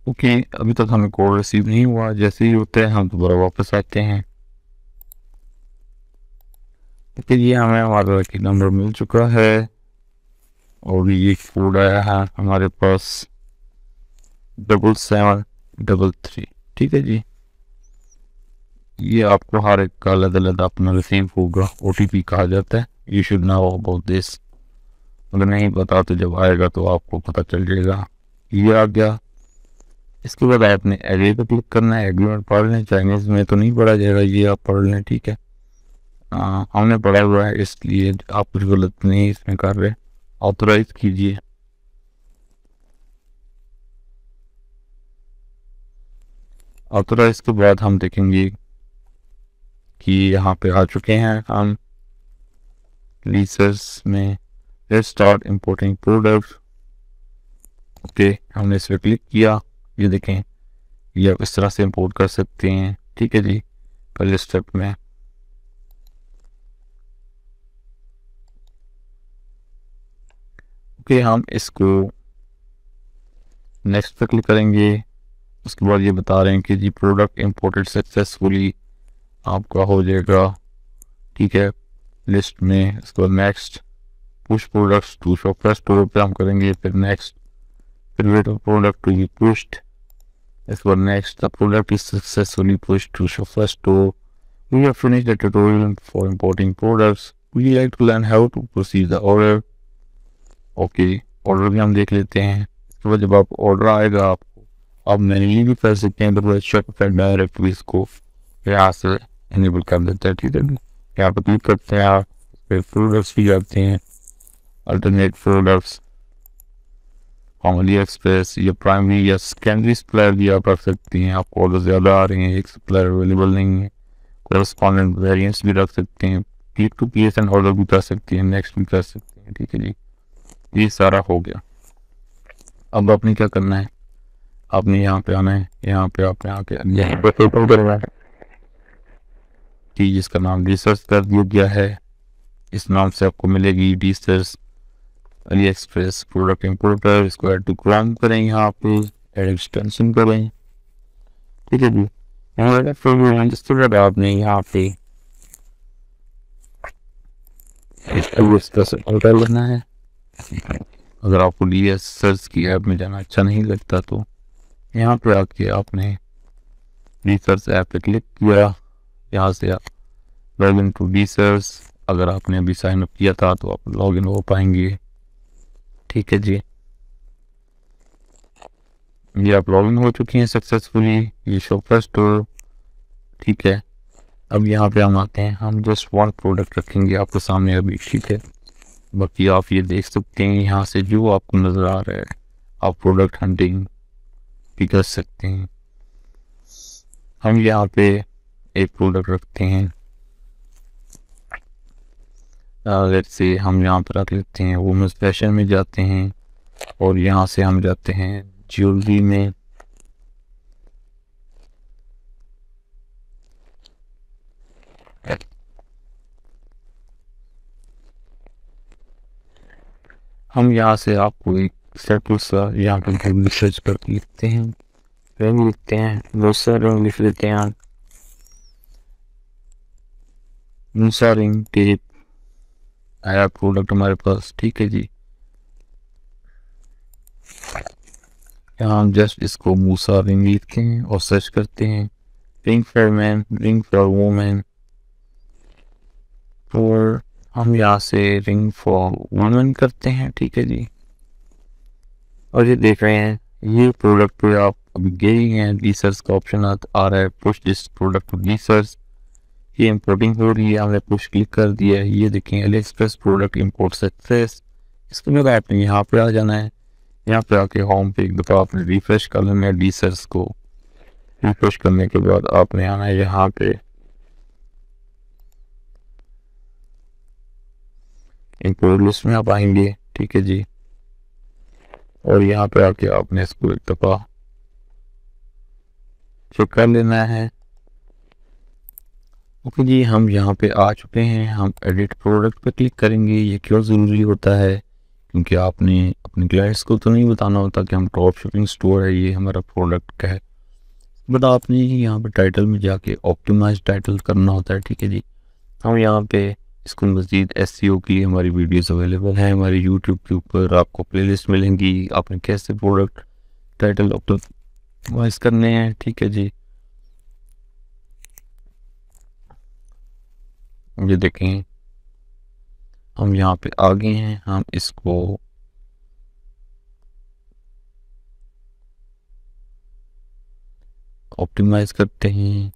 क्योंकि अभी तक हमें कॉल रिसीव नहीं हुआ जैसे ही होते हैं हम दोबारा वापस आते हैं फिर ये हमें हमारा लकी नंबर मिल चुका है और ये कोड आया है हमारे पास डबल सेवन डबल थ्री ठीक है जी ये आपको हर एक का अलग अलग अपना रिसीव होगा ओ टी पी कहा जाता है ये शुड ना हो बहुत देश अगर नहीं पता तो जब आएगा तो आपको पता चल जाएगा ये आ गया इसके बाद आपने एग्री पे क्लिक करना है एग्री में पढ़ लें चाइनीज़ में तो नहीं पढ़ा जाएगा ये आप पढ़ लें ठीक है हमने पढ़ा हुआ है इसलिए आप कुछ गलत नहीं इसमें कर रहे ऑथोराइज कीजिए ऑथोराइज के बाद हम देखेंगे कि यहाँ पे आ चुके हैं हम लीसर्स में स्टार्ट इंपोर्टिंग प्रोडक्ट ओके हमने इस पर क्लिक किया ये देखें ये आप इस तरह से इंपोर्ट कर सकते हैं ठीक है जी पहले स्टेप में ओके हम इसको नेक्स्ट पर क्लिक करेंगे उसके बाद ये बता रहे हैं कि जी प्रोडक्ट इंपोर्टेड सक्सेसफुली आपका हो जाएगा ठीक है लिस्ट में उसके बाद next push products to shop store पर हम करेंगे फिर नेक्स्ट फिर wait of product to you pushed As for next, the product is successfully pushed to Shopify store. We have finished the tutorial for importing products. Would like to learn how to proceed the order? Okay, order भी हम देख लेते हैं उसके बाद जब आप order आएगा आपको आप मैनुअली भी कर सकते हैं तो पूरा शॉपिफाई डायरेक्ट भी इसको यहाँ से इनेबल कर देता है ठीक है यहाँ पर क्लिक करते हैं फिर प्रोडक्ट्स भी जाते हैं अल्टरनेट प्रोडक्ट्स कॉमली एक्सप्रेस या प्राइमरी या सेकेंडरी सप्लायर भी आप रख सकते हैं आपको ऑर्डर ज़्यादा आ रहे हैं एक सप्लायर अवेलेबल नहीं है करस्पॉन्डेंट वेरियंट्स भी रख सकते हैं P to P S N order भी कर सकते हैं नेक्स्ट भी कर सकते हैं ठीक है जी ये सारा हो गया अब आपने क्या करना है आपने यहाँ पे आना है यहाँ पे आपने आके यहीं पर टोटल करना है कि जिसका नाम रिसर्च कर दिया गया है इस नाम से आपको मिलेगी research AliExpress product importer इसको ऐड टू ग्राम करें यहाँ पे एड एक्सटेंशन करें ठीक है जी हमारा जस्ट जिस तरह आपने यहाँ पे अगर आपको डी एस सर्च की ऐप में जाना अच्छा नहीं लगता तो यहाँ पर आके आपने सर्च ऐप पे क्लिक किया यहाँ से लॉग इन टू सर्च अगर आपने अभी साइन अप किया था तो आप लॉग इन हो पाएंगे ठीक है जी ये आप अपलोडिंग हो चुकी हैं सक्सेसफुली ये शो का स्टोर ठीक है अब यहाँ पे हम आते हैं हम जस्ट वन प्रोडक्ट रखेंगे आपके सामने अभी ठीक है बाकी आप ये देख सकते हैं यहाँ से जो आपको नज़र आ रहा है आप प्रोडक्ट हंटिंग भी कर सकते हैं हम यहाँ पे एक प्रोडक्ट रखते हैं अगर से हम यहाँ पर रख लेते हैं वुमेंस फैशन में जाते हैं और यहाँ से हम जाते हैं ज्वेलरी में हम यहाँ से आपको एक सर्कल सा यहाँ पर रंग सर्च कर लिखते हैं रंग लिखते हैं बहुत सारे रंग लिख लेते हैं रिंग टेप आया प्रोडक्ट हमारे पास ठीक है जी यहाँ हम जस्ट इसको मूसा रिंग लिखते हैं और सर्च करते हैं ring for man ring for women और हम यहाँ से रिंग फॉर वूमेन करते हैं ठीक है जी और ये देख रहे हैं ये प्रोडक्ट पे आप अभी गए हैं रिसर्च का ऑप्शन आ रहा है पुश दिस प्रोडक्ट रिसर्च ये इम्पोर्टिंग हो रही है हमने कुछ क्लिक कर दिया है ये देखें AliExpress product import success इसके बाद आपने यहाँ पर आ जाना है यहाँ पर आके होम पे एक दफ़ा आपने रिफ्रेश कर लेना है डीसर्स को रिफ्रेश करने के बाद आपने आना है यहाँ पे इम्पोर्ट लिस्ट में आप आएंगे ठीक है जी और यहाँ पे आके आपने इसको एक दफ़ा चेक कर लेना है ओके जी हम यहाँ पे आ चुके हैं हम एडिट प्रोडक्ट पे क्लिक करेंगे ये क्यों ज़रूरी होता है क्योंकि आपने अपने क्लाइंट्स को तो नहीं बताना होता कि हम टॉप शिपिंग स्टोर है ये हमारा प्रोडक्ट का है बट आपने यहाँ पे टाइटल में जाके ऑप्टिमाइज टाइटल करना होता है ठीक है जी हम यहाँ पे इसको मज़ीद एस e की हमारी वीडियोस अवेलेबल हैं हमारे यूट्यूब के ऊपर आपको प्लेलिस्ट मिलेंगी आपने कैसे प्रोडक्ट टाइटल ऑप्टिमाइज करने हैं ठीक है जी ये देखें हम यहाँ पे आ गए हैं हम इसको ऑप्टिमाइज करते हैं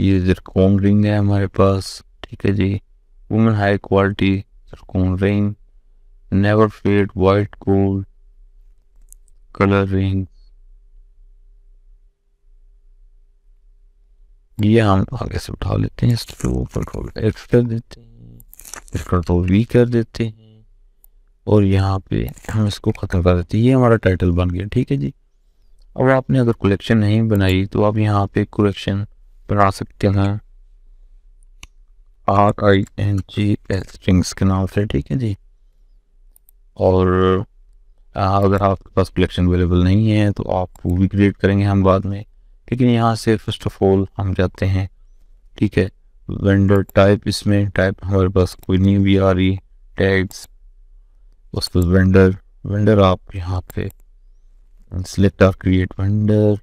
ये जरकोन रिंग है हमारे पास ठीक है जी women high quality zircon ring never fade white gold colour ring ये हम आगे से उठा लेते हैं इसके ऊपर को एक्स कर देते हैं इसका तो वी कर देते हैं और यहाँ पे हम इसको ख़त्म कर देते हैं ये हमारा टाइटल बन गया ठीक है जी अब आपने अगर कलेक्शन नहीं बनाई तो आप यहाँ पे कलेक्शन बना सकते हैं R I N G S strings के नाम से ठीक है जी और अगर आपके पास कलेक्शन अवेलेबल नहीं है तो आप वो भी क्रिएट करेंगे हम बाद में लेकिन यहाँ से फर्स्ट ऑफ ऑल हम जाते हैं ठीक है वेंडर टाइप इसमें टाइप हमारे पास कोई नहीं भी आ रही टैग्स उसको वेंडर वेंडर आप यहाँ पे सिलेक्ट और क्रिएट वेंडर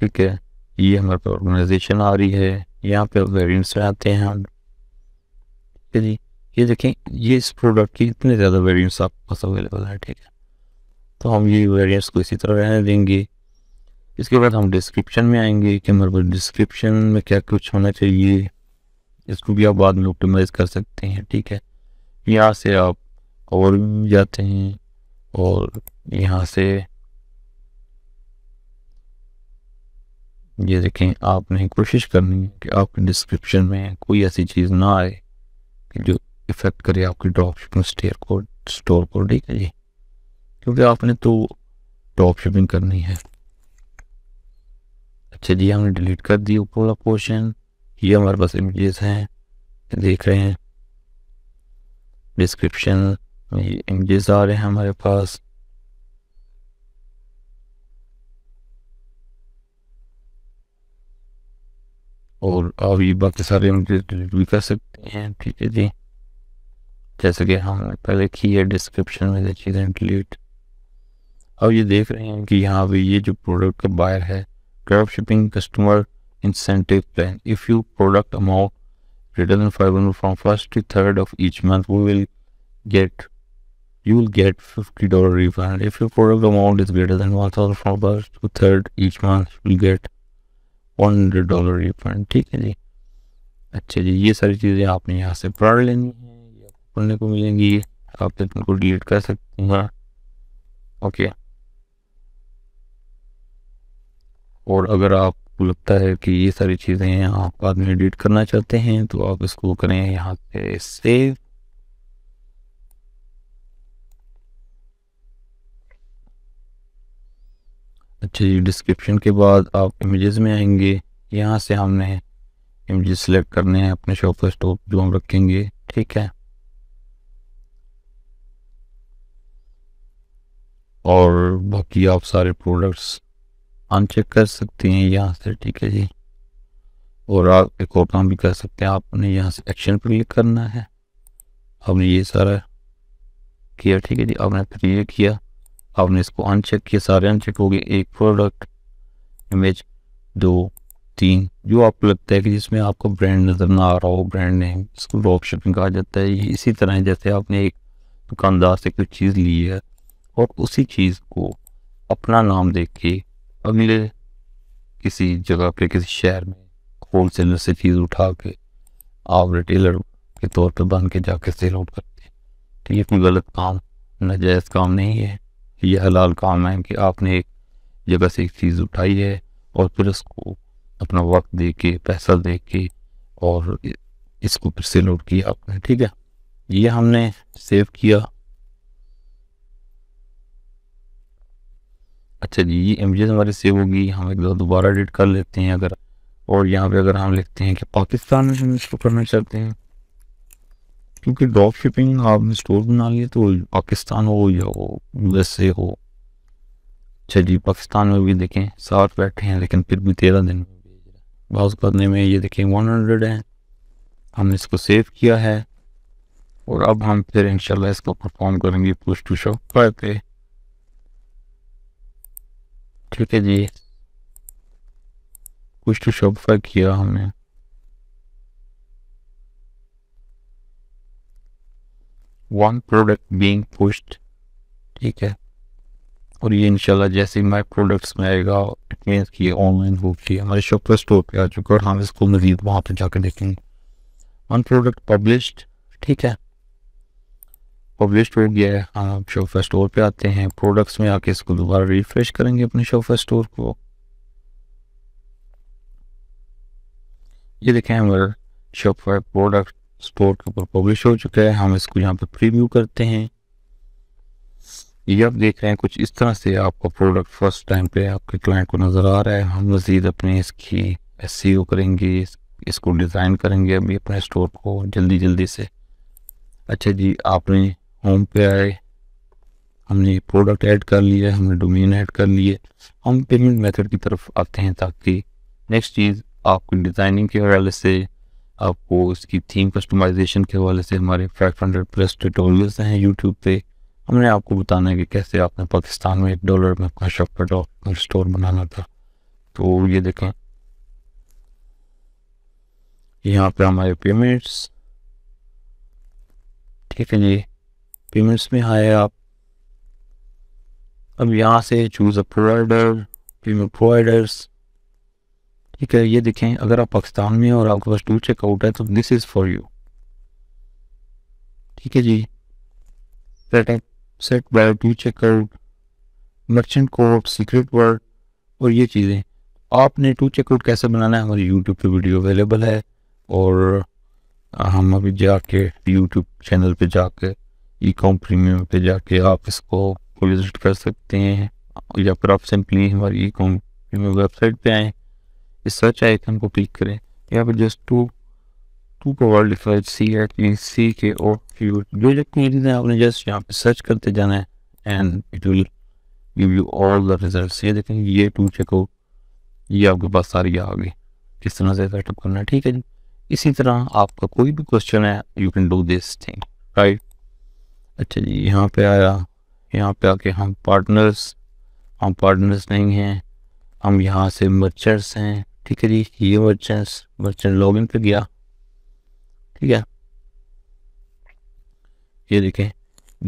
ठीक है ये हमारे पास ऑर्गेनाइजेशन आ रही है यहाँ पे वेरियंट्स आते हैं हम ठीक है जी ये देखें ये इस प्रोडक्ट के इतने ज़्यादा वेरियंट्स आपके पास अवेलेबल है ठीक है तो हम ये वेरियंट्स को इसी तरह रहने देंगे इसके बाद हम डिस्क्रिप्शन में आएंगे कि हमारे पास डिस्क्रिप्शन में क्या कुछ होना चाहिए इसको भी आप बाद में ऑप्टिमाइज कर सकते हैं ठीक है यहाँ से आप और जाते हैं और यहाँ से ये देखें आपने कोशिश करनी है कि आपके डिस्क्रिप्शन में कोई ऐसी चीज़ ना आए कि जो इफ़ेक्ट करे आपकी ड्रॉप शिपिंग स्टेयर को स्टोर को ठीक है जी क्योंकि आपने तो ड्रॉप शिपिंग करनी है अच्छा जी हमने डिलीट कर दिया ऊपर वाला पोर्शन ये हमारे पास इमेजेस हैं देख रहे हैं डिस्क्रिप्शन में ये इमेजेस आ रहे हैं हमारे पास और आप ये बाकी सारे इमेजेस डिलीट भी कर सकते हैं ठीक है जी जैसे कि हमने पहले की है डिस्क्रिप्शन में चीज़ें डिलीट अब ये देख रहे हैं कि यहाँ पे ये जो प्रोडक्ट का बायर है dropshipping customer incentive plan if you product amount greater than 500 from first to third of each month we will get you will get 50 dollar refund if your product amount is greater than 1000 from first to third each month you'll get 100 dollar refund ठीक है जी अच्छा जी ये सारी चीज़ें आपने यहाँ से पढ़ लेनी है पढ़ने को मिलेंगी आप इनको डिलीट कर सकते हैं ओके और अगर आपको लगता है कि ये सारी चीज़ें आप बाद में एडिट करना चाहते हैं तो आप इसको करें यहाँ से सेव अच्छा जी डिस्क्रिप्शन के बाद आप इमेजेस में आएंगे यहाँ से हमने इमेजेस सेलेक्ट करने हैं अपने शॉप का स्टॉप जो हम रखेंगे ठीक है और बाकी आप सारे प्रोडक्ट्स हम चेक कर सकते हैं यहाँ से ठीक है जी और आप एक और काम भी कर सकते हैं आपने यहाँ से एक्शन पर क्लिक करना है आपने ये सारा किया ठीक है जी आपने फिर ये किया आपने इसको अनचेक किया सारे अनचेक हो गए एक प्रोडक्ट इमेज दो तीन जो आपको लगता है कि जिसमें आपको ब्रांड नज़र ना आ रहा हो ब्रांड नेम इसको ड्रॉप शिपिंग कहा जाता है ये इसी तरह जैसे आपने एक दुकानदार से कोई चीज़ ली है और उसी चीज़ को अपना नाम देख के अगले किसी जगह पे किसी शहर में होल सेलर से चीज़ उठा के आप रिटेलर के तौर पर बन के जाके सेल आउट करते हैं ठीक है कोई गलत काम नाजायज़ काम नहीं है यह हलाल काम है कि आपने एक जगह से एक चीज़ उठाई है और फिर उसको अपना वक्त दे के पैसा दे के और इसको फिर सेल आउट किया आपने ठीक है ये हमने सेव किया अच्छा हाँ, जी ये इमेज हमारी सेव होगी हम एक बार दोबारा एडिट कर लेते हैं अगर और यहाँ पे अगर हम लिखते हैं कि पाकिस्तान में हम इसको करना चाहते हैं क्योंकि ड्रॉप शिपिंग आपने स्टोर बना लिए तो पाकिस्तान हो या हो यूएसए हो अच्छा जी पाकिस्तान में भी देखें साठ बैठे हैं लेकिन फिर भी तेरह दिन में बाउस करने में ये देखें वन हंड्रेड है हमने इसको सेव किया है और अब हम फिर इंशाल्लाह इसको परफॉर्म करेंगे पुश टू शॉप पे ठीक है जी कुछ तो शॉपिफाई किया हमने वन प्रोडक्ट बीइंग पुश्ड ठीक है और ये इंशाल्लाह जैसे ही माई प्रोडक्ट्स में आएगा इट मीन कि ऑनलाइन हो गई हमारे शॉप पर स्टोर पे आ चुका है और हम इसको मजीद वहाँ पर जाकर देखेंगे वन प्रोडक्ट पब्लिश्ड ठीक है पब्लिश हो गया है आप शोफा स्टोर पे आते हैं प्रोडक्ट्स में आके इसको दोबारा रिफ्रेश करेंगे अपने शोफा स्टोर को ये देखें हमारे शोफा प्रोडक्ट स्टोर के ऊपर पब्लिश हो चुका है हम इसको यहाँ पर प्रीव्यू करते हैं ये आप देख रहे हैं कुछ इस तरह से आपका प्रोडक्ट फर्स्ट टाइम पे आपके क्लाइंट को नज़र आ रहा है हम मज़ीद अपने इसकी एस e करेंगे इसको डिज़ाइन करेंगे अभी अपने स्टोर को जल्दी जल्दी से अच्छा जी आपने होम पे आए हमने प्रोडक्ट ऐड कर लिए हमने डोमेन ऐड कर लिए हम पेमेंट मेथड की तरफ आते हैं ताकि नेक्स्ट चीज़ आपकी डिज़ाइनिंग के हवाले से आपको उसकी थीम कस्टमाइजेशन के हवाले से हमारे फाइव हंड्रेड प्लस ट्यूटोरियल्स हैं यूट्यूब पे हमने आपको बताना है कि कैसे आपने पाकिस्तान में एक डॉलर में अपना शॉप का डॉक्टर स्टोर बनाना था तो ये देखें यहाँ पे हमारे पेमेंट्स ठीक है जी पेमेंट्स में आए आप अब यहाँ से choose a provider payment providers ठीक है ये देखें अगर आप पाकिस्तान में और आपके पास टू चेकआउट है तो दिस इज़ फॉर यू ठीक है जी set set by two checkout merchant code secret word और ये चीज़ें आपने टू चेकआउट कैसे बनाना है हमारी यूट्यूब पे वीडियो अवेलेबल है और हम अभी जाके यूट्यूब चैनल पे जाके ई कॉम प्रीमियम पे जाके आप इसको विजिट कर सकते हैं या फिर आप सिंपली हमारी ई कॉम प्रीमियम वेबसाइट पे आएँ इस सर्च आइकन को क्लिक करें या फिर जस्ट टू टू पावर लिखा है सी एट सी के ओ फ्यू जो जो चीज़ें आपने जस्ट यहाँ पे सर्च करते जाना है and it will give you all the result ये देखें ये टू चेकआउट ये आपके पास सारी आ गई किस तरह से सेटअप करना है ठीक है जी इसी तरह आपका कोई भी क्वेश्चन है you can do this thing right अच्छा जी यहाँ पे आया यहाँ पे आके हम पार्टनर्स हम पार्टनर्स नहीं हैं हम यहाँ से मर्चेंट्स हैं ठीक है जी ये मर्चेंट्स मर्चेंट लॉगिन पे गया ठीक है ये देखें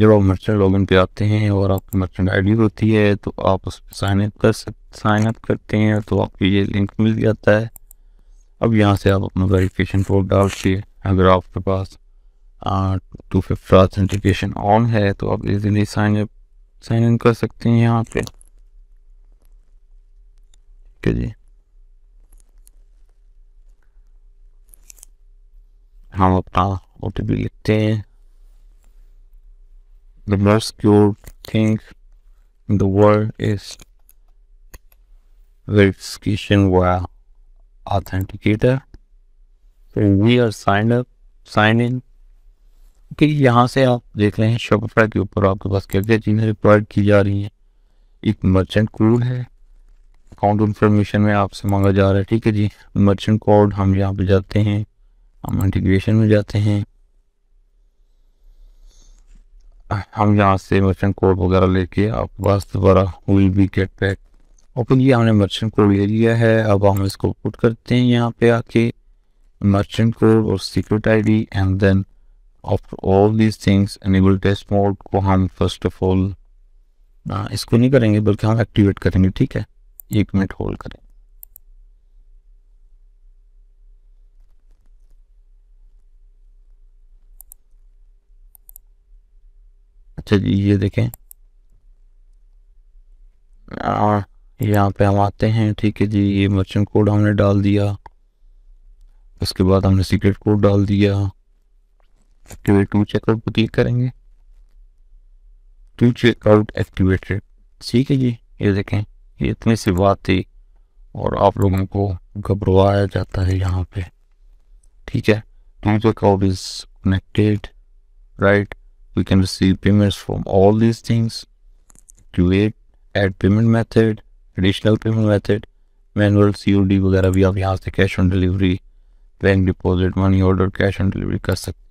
जब आप मर्चेंट लॉगिन पे आते हैं और आपकी मर्चेंट आईडी होती है तो आप उस पर साइन अप कर सकते साइन अप करते हैं तो आपको ये लिंक मिल जाता है अब यहाँ से आप अपना वेरिफिकेशन कोड डाल के अगर आपके पास टू फिफ्टर ऑथेंटिकेशन ऑन है तो आप easily sign up sign in कर सकते हैं यहाँ पे ठीक है जी हम अपना ओ लिखते हैं the most secure thing in the world is verification via authenticator. So we are signed up, signed in कि यहाँ से आप देख रहे हैं शॉपिफाई के ऊपर आपके पास क्या क्या चीज़ें प्रोवाइड की जा रही हैं एक मर्चेंट कोड है अकाउंट इन्फॉर्मेशन में आपसे मांगा जा रहा है ठीक है जी मर्चेंट कोड हम यहाँ पे जाते हैं हम इंटीग्रेशन में जाते हैं हम यहाँ से मर्चेंट कोड वगैरह लेके आपके पास दोबारा will be get back open ये हमने मर्चेंट कोड ले लिया है अब हम इसको पुट करते हैं यहाँ पे आके मर्चेंट कोड और secret ID and then after all these things enable test mode को हम फर्स्ट ऑफ ऑल इसको नहीं करेंगे बल्कि हम एक्टिवेट करेंगे ठीक है एक मिनट होल्ड करें अच्छा जी ये देखें यहाँ पे हम आते हैं ठीक है जी ये मर्चेंट कोड हमने डाल दिया उसके बाद हमने सीक्रेट कोड डाल दिया एक्टिवेट टू चेकआउट को क्लिक करेंगे टू चेकआउट एक्टिवेटेड ठीक है जी ये देखें ये इतनी सी बात थी और आप लोगों को घबराया जाता है यहाँ पे ठीक है two checkout is connected right we can receive payments from all these things activate add payment method additional payment method manual सी वगैरह भी आप यहाँ से cash on delivery bank deposit money order cash on delivery कर सकते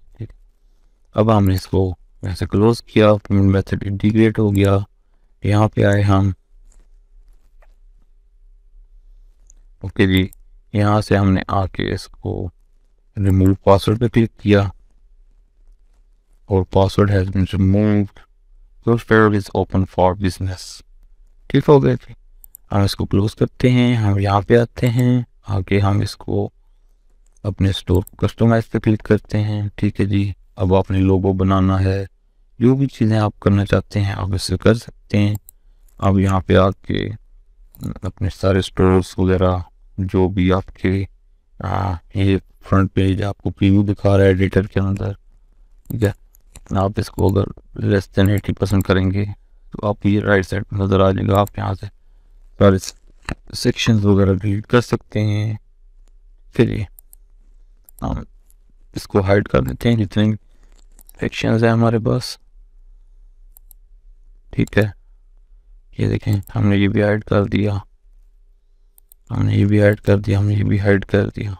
अब हमने इसको वैसे क्लोज किया पेमेंट मेथड इंटीग्रेट हो गया यहाँ पे आए हम ओके जी यहाँ से हमने आके इसको रिमूव पासवर्ड पे क्लिक किया और password has been removed is open for business ठीक हो गए थे हम इसको क्लोज करते हैं हम यहाँ पे आते हैं आके हम इसको अपने स्टोर कस्टमाइज पे क्लिक करते हैं ठीक है जी अब आपने लोगो बनाना है जो भी चीज़ें आप करना चाहते हैं आप इसे कर सकते हैं आप यहाँ पे आके अपने सारे स्टोर्स वगैरह जो भी आपके आ, ये फ्रंट पेज आपको प्रीव्यू दिखा रहा है एडिटर के अंदर ठीक है आप इसको अगर लेस देन एटी परसेंट करेंगे तो आप ये राइट साइड नज़र आ जाएगा आप यहाँ से सारे सेक्शंस वगैरह डिलीट कर सकते हैं फिर ये हम हाँ। इसको हाइड कर देते हैं जितने फैक्शन है हमारे पास ठीक है ये देखें हमने ये भी ऐड कर दिया हमने ये भी ऐड कर दिया हमने ये भी हाइड कर दिया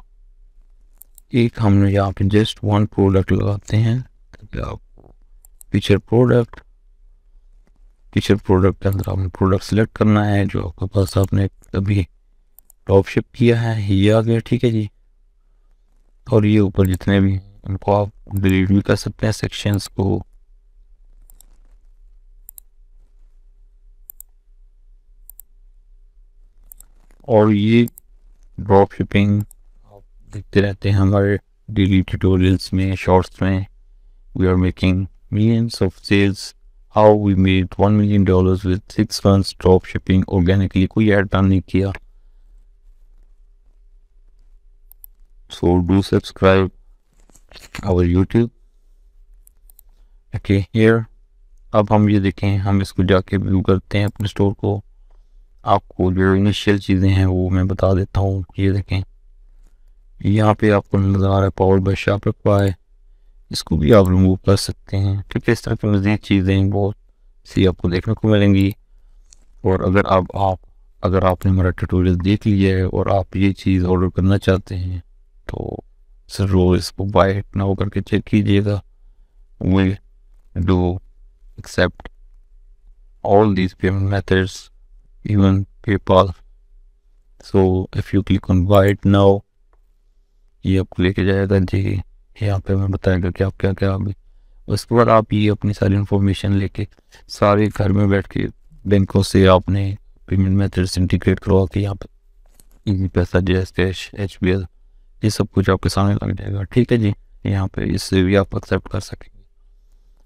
एक हमने यहाँ पे जस्ट वन प्रोडक्ट लगाते हैं आप फीचर प्रोडक्ट फीचर प्रोडक्ट के अंदर आपने प्रोडक्ट सेलेक्ट करना है जो आपके पास आपने अभी टॉप शिप किया है ये आ गया ठीक है जी और ये ऊपर जितने भी इनको आप डिलीट भी कर सकते हैं सेक्शंस को और ये ड्रॉप शिपिंग आप देखते रहते हैं हमारे डेली ट्यूटोरियल्स में शॉर्ट्स में we are making of sales how we made one million dollars with six months drop shipping organically कोई ऐड डाल नहीं किया so do subscribe our YouTube okay here अब हम ये देखें हम इसको जाके व्यू करते हैं अपने स्टोर को आपको जो इनिशियल चीज़ें हैं वो मैं बता देता हूँ ये देखें यहाँ पे आपको नज़र आ रहा है पावर बाई शॉप रखा है इसको भी आप रिमूव कर सकते हैं ठीक है इस तरह की मज़ीद चीज़ें बहुत सी आपको देखने को मिलेंगी और अगर अब आप अगर आपने हमारा ट्यूटोरियल देख लिया है और आप ये चीज़ ऑर्डर करना चाहते हैं तो सर रोज इसको बाय नाउ करके चेक कीजिएगा we do accept all these payment methods even PayPal so if you click on buy it now ये आपको लेके जाएगा जी यहाँ पे मैं बताएगा कि आप क्या क्या अभी उसके बाद आप ये अपनी सारी इन्फॉर्मेशन लेके सारे घर में बैठ के बैंकों से आपने पेमेंट मेथड्स इंटीग्रेट करवा के यहाँ पे इजी पैसा जैस कैश एच बी एल ये सब कुछ आपके सामने लग जाएगा ठीक है जी यहाँ पे इससे भी आप एक्सेप्ट कर सकेंगे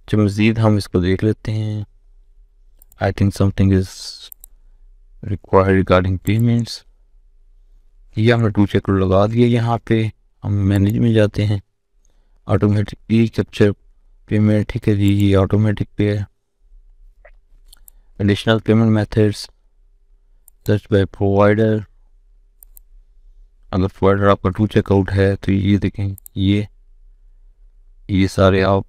जो मज़ीद हम इसको देख लेते हैं I think something is required regarding payments ये हमने टू चेक लगा दिए यहाँ पे हम मैनेज में जाते हैं ऑटोमेटिक ई कैप्चर पेमेंट ठीक है जी ये ऑटोमेटिक पे है additional payment methods search by provider अगर प्रोवाइडर आपका टू चेकआउट है तो ये देखें ये ये सारे आप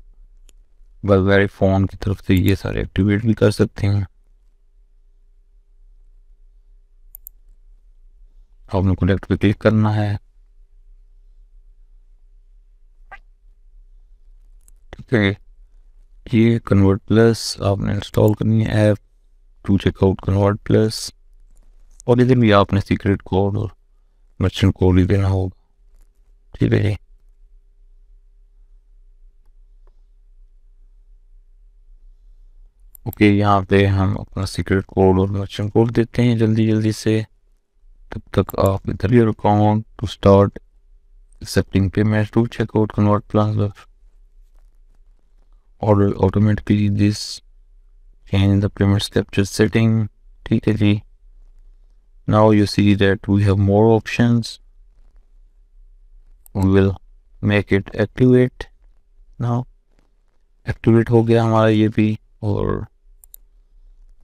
बलवेरी फ़ोन की तरफ से ये सारे एक्टिवेट भी कर सकते हैं आपने कॉन्टेक्ट पे क्लिक करना है ठीक है ये कन्वर्ट प्लस आपने इंस्टॉल करनी है app two checkout convert plus और इधर भी आपने सीक्रेट कोड और बच्चों को भी देना होगा ठीक है जी ओके यहाँ पे हम अपना सीक्रेट कोड और मर्चेंट कोड देते हैं जल्दी जल्दी से तब तक आप इधर your account to start accepting payment two checkout convert transfer order automatically this change the payment capture setting ठीक है जी now you see that we have more options we will make it activate now activate हो गया हमारा ये भी और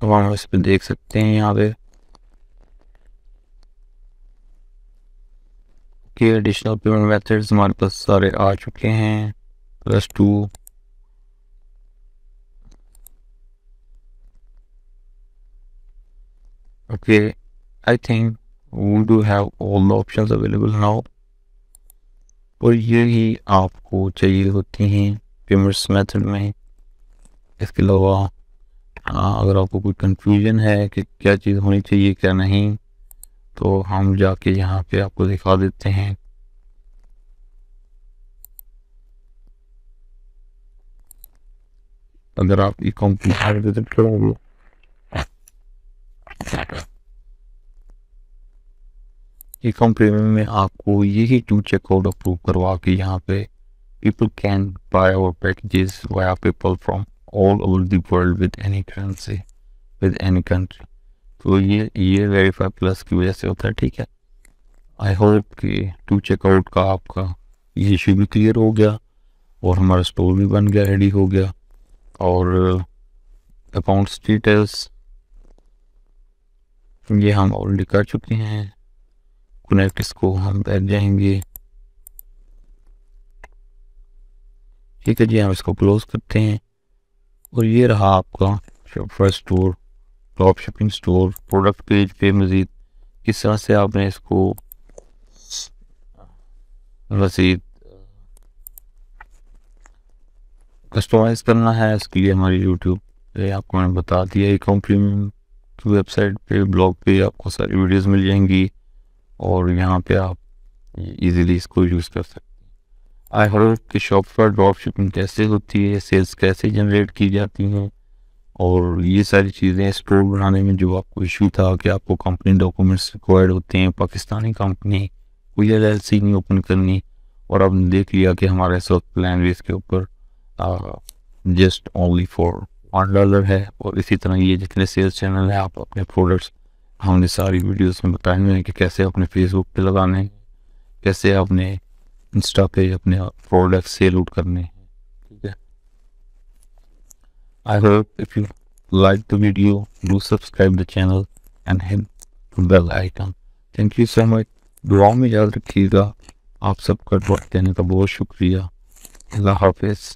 अब हम इस पर देख सकते हैं यहाँ पे के एडिशनल पेमेंट मेथड्स हमारे पास सारे आ चुके हैं plus two okay okay. I think we do have all the options available now और ही आपको चाहिए होती हैं पेमेंट्स मेथड में इसके अलावा हाँ, अगर आपको कोई कंफ्यूजन है कि क्या चीज़ होनी चाहिए क्या नहीं तो हम जाके यहाँ पे आपको दिखा देते हैं अगर आप ई कॉम की अकाउंट प्रीमियम में आपको यही टू चेकआउट अप्रूव करवा के यहाँ पे people can buy our packages via people from all over the world with any currency with any country तो ये ये वेरीफाई प्लस की वजह से होता है ठीक है आई होप कि टू चेकआउट का आपका ये इशू भी क्लियर हो गया और हमारा स्टोर भी बन गया रेडी हो गया और अकाउंट्स डिटेल्स ये हम ऑलरेडी कर चुके हैं कनेक्ट इसको हम बैठ जाएंगे ठीक है जी हम इसको क्लोज करते हैं और ये रहा आपका shopper store top shopping store product page पे मज़ीद इस तरह से आपने इसको मज़ीद कस्टमाइज करना है इसके लिए हमारी यूट्यूब पे आपको मैंने बता दिया ई कॉम प्रीमियम वेबसाइट पे ब्लॉग पे आपको सारी वीडियोस मिल जाएंगी और यहाँ पे आप इजीली इसको यूज़ कर सकते हैं आई हर की शॉप पर ड्रॉप शिपिंग कैसे होती है सेल्स कैसे जनरेट की जाती हैं और ये सारी चीज़ें स्टोर बनाने में जो आपको इशू था कि आपको कंपनी डॉक्यूमेंट्स रिक्वायर्ड होते हैं पाकिस्तानी कंपनी कोई एल एल सी नहीं ओपन करनी और अब देख लिया कि हमारे साथ प्लान भी इसके ऊपर just only for one dollar है और इसी तरह ये जितने सेल्स चैनल हैं आप अपने प्रोडक्ट्स हमने सारी वीडियोस में बताए हुए हैं कि कैसे अपने फेसबुक पे लगाने हैं कैसे अपने इंस्टा पे अपने प्रोडक्ट सेल आउट करने हैं ठीक है I hope if you like the video do subscribe the channel and hit the bell icon. Thank you so दुआ में याद रखिएगा आप सबका दुआ देने का बहुत शुक्रिया अल्लाह हाफिज़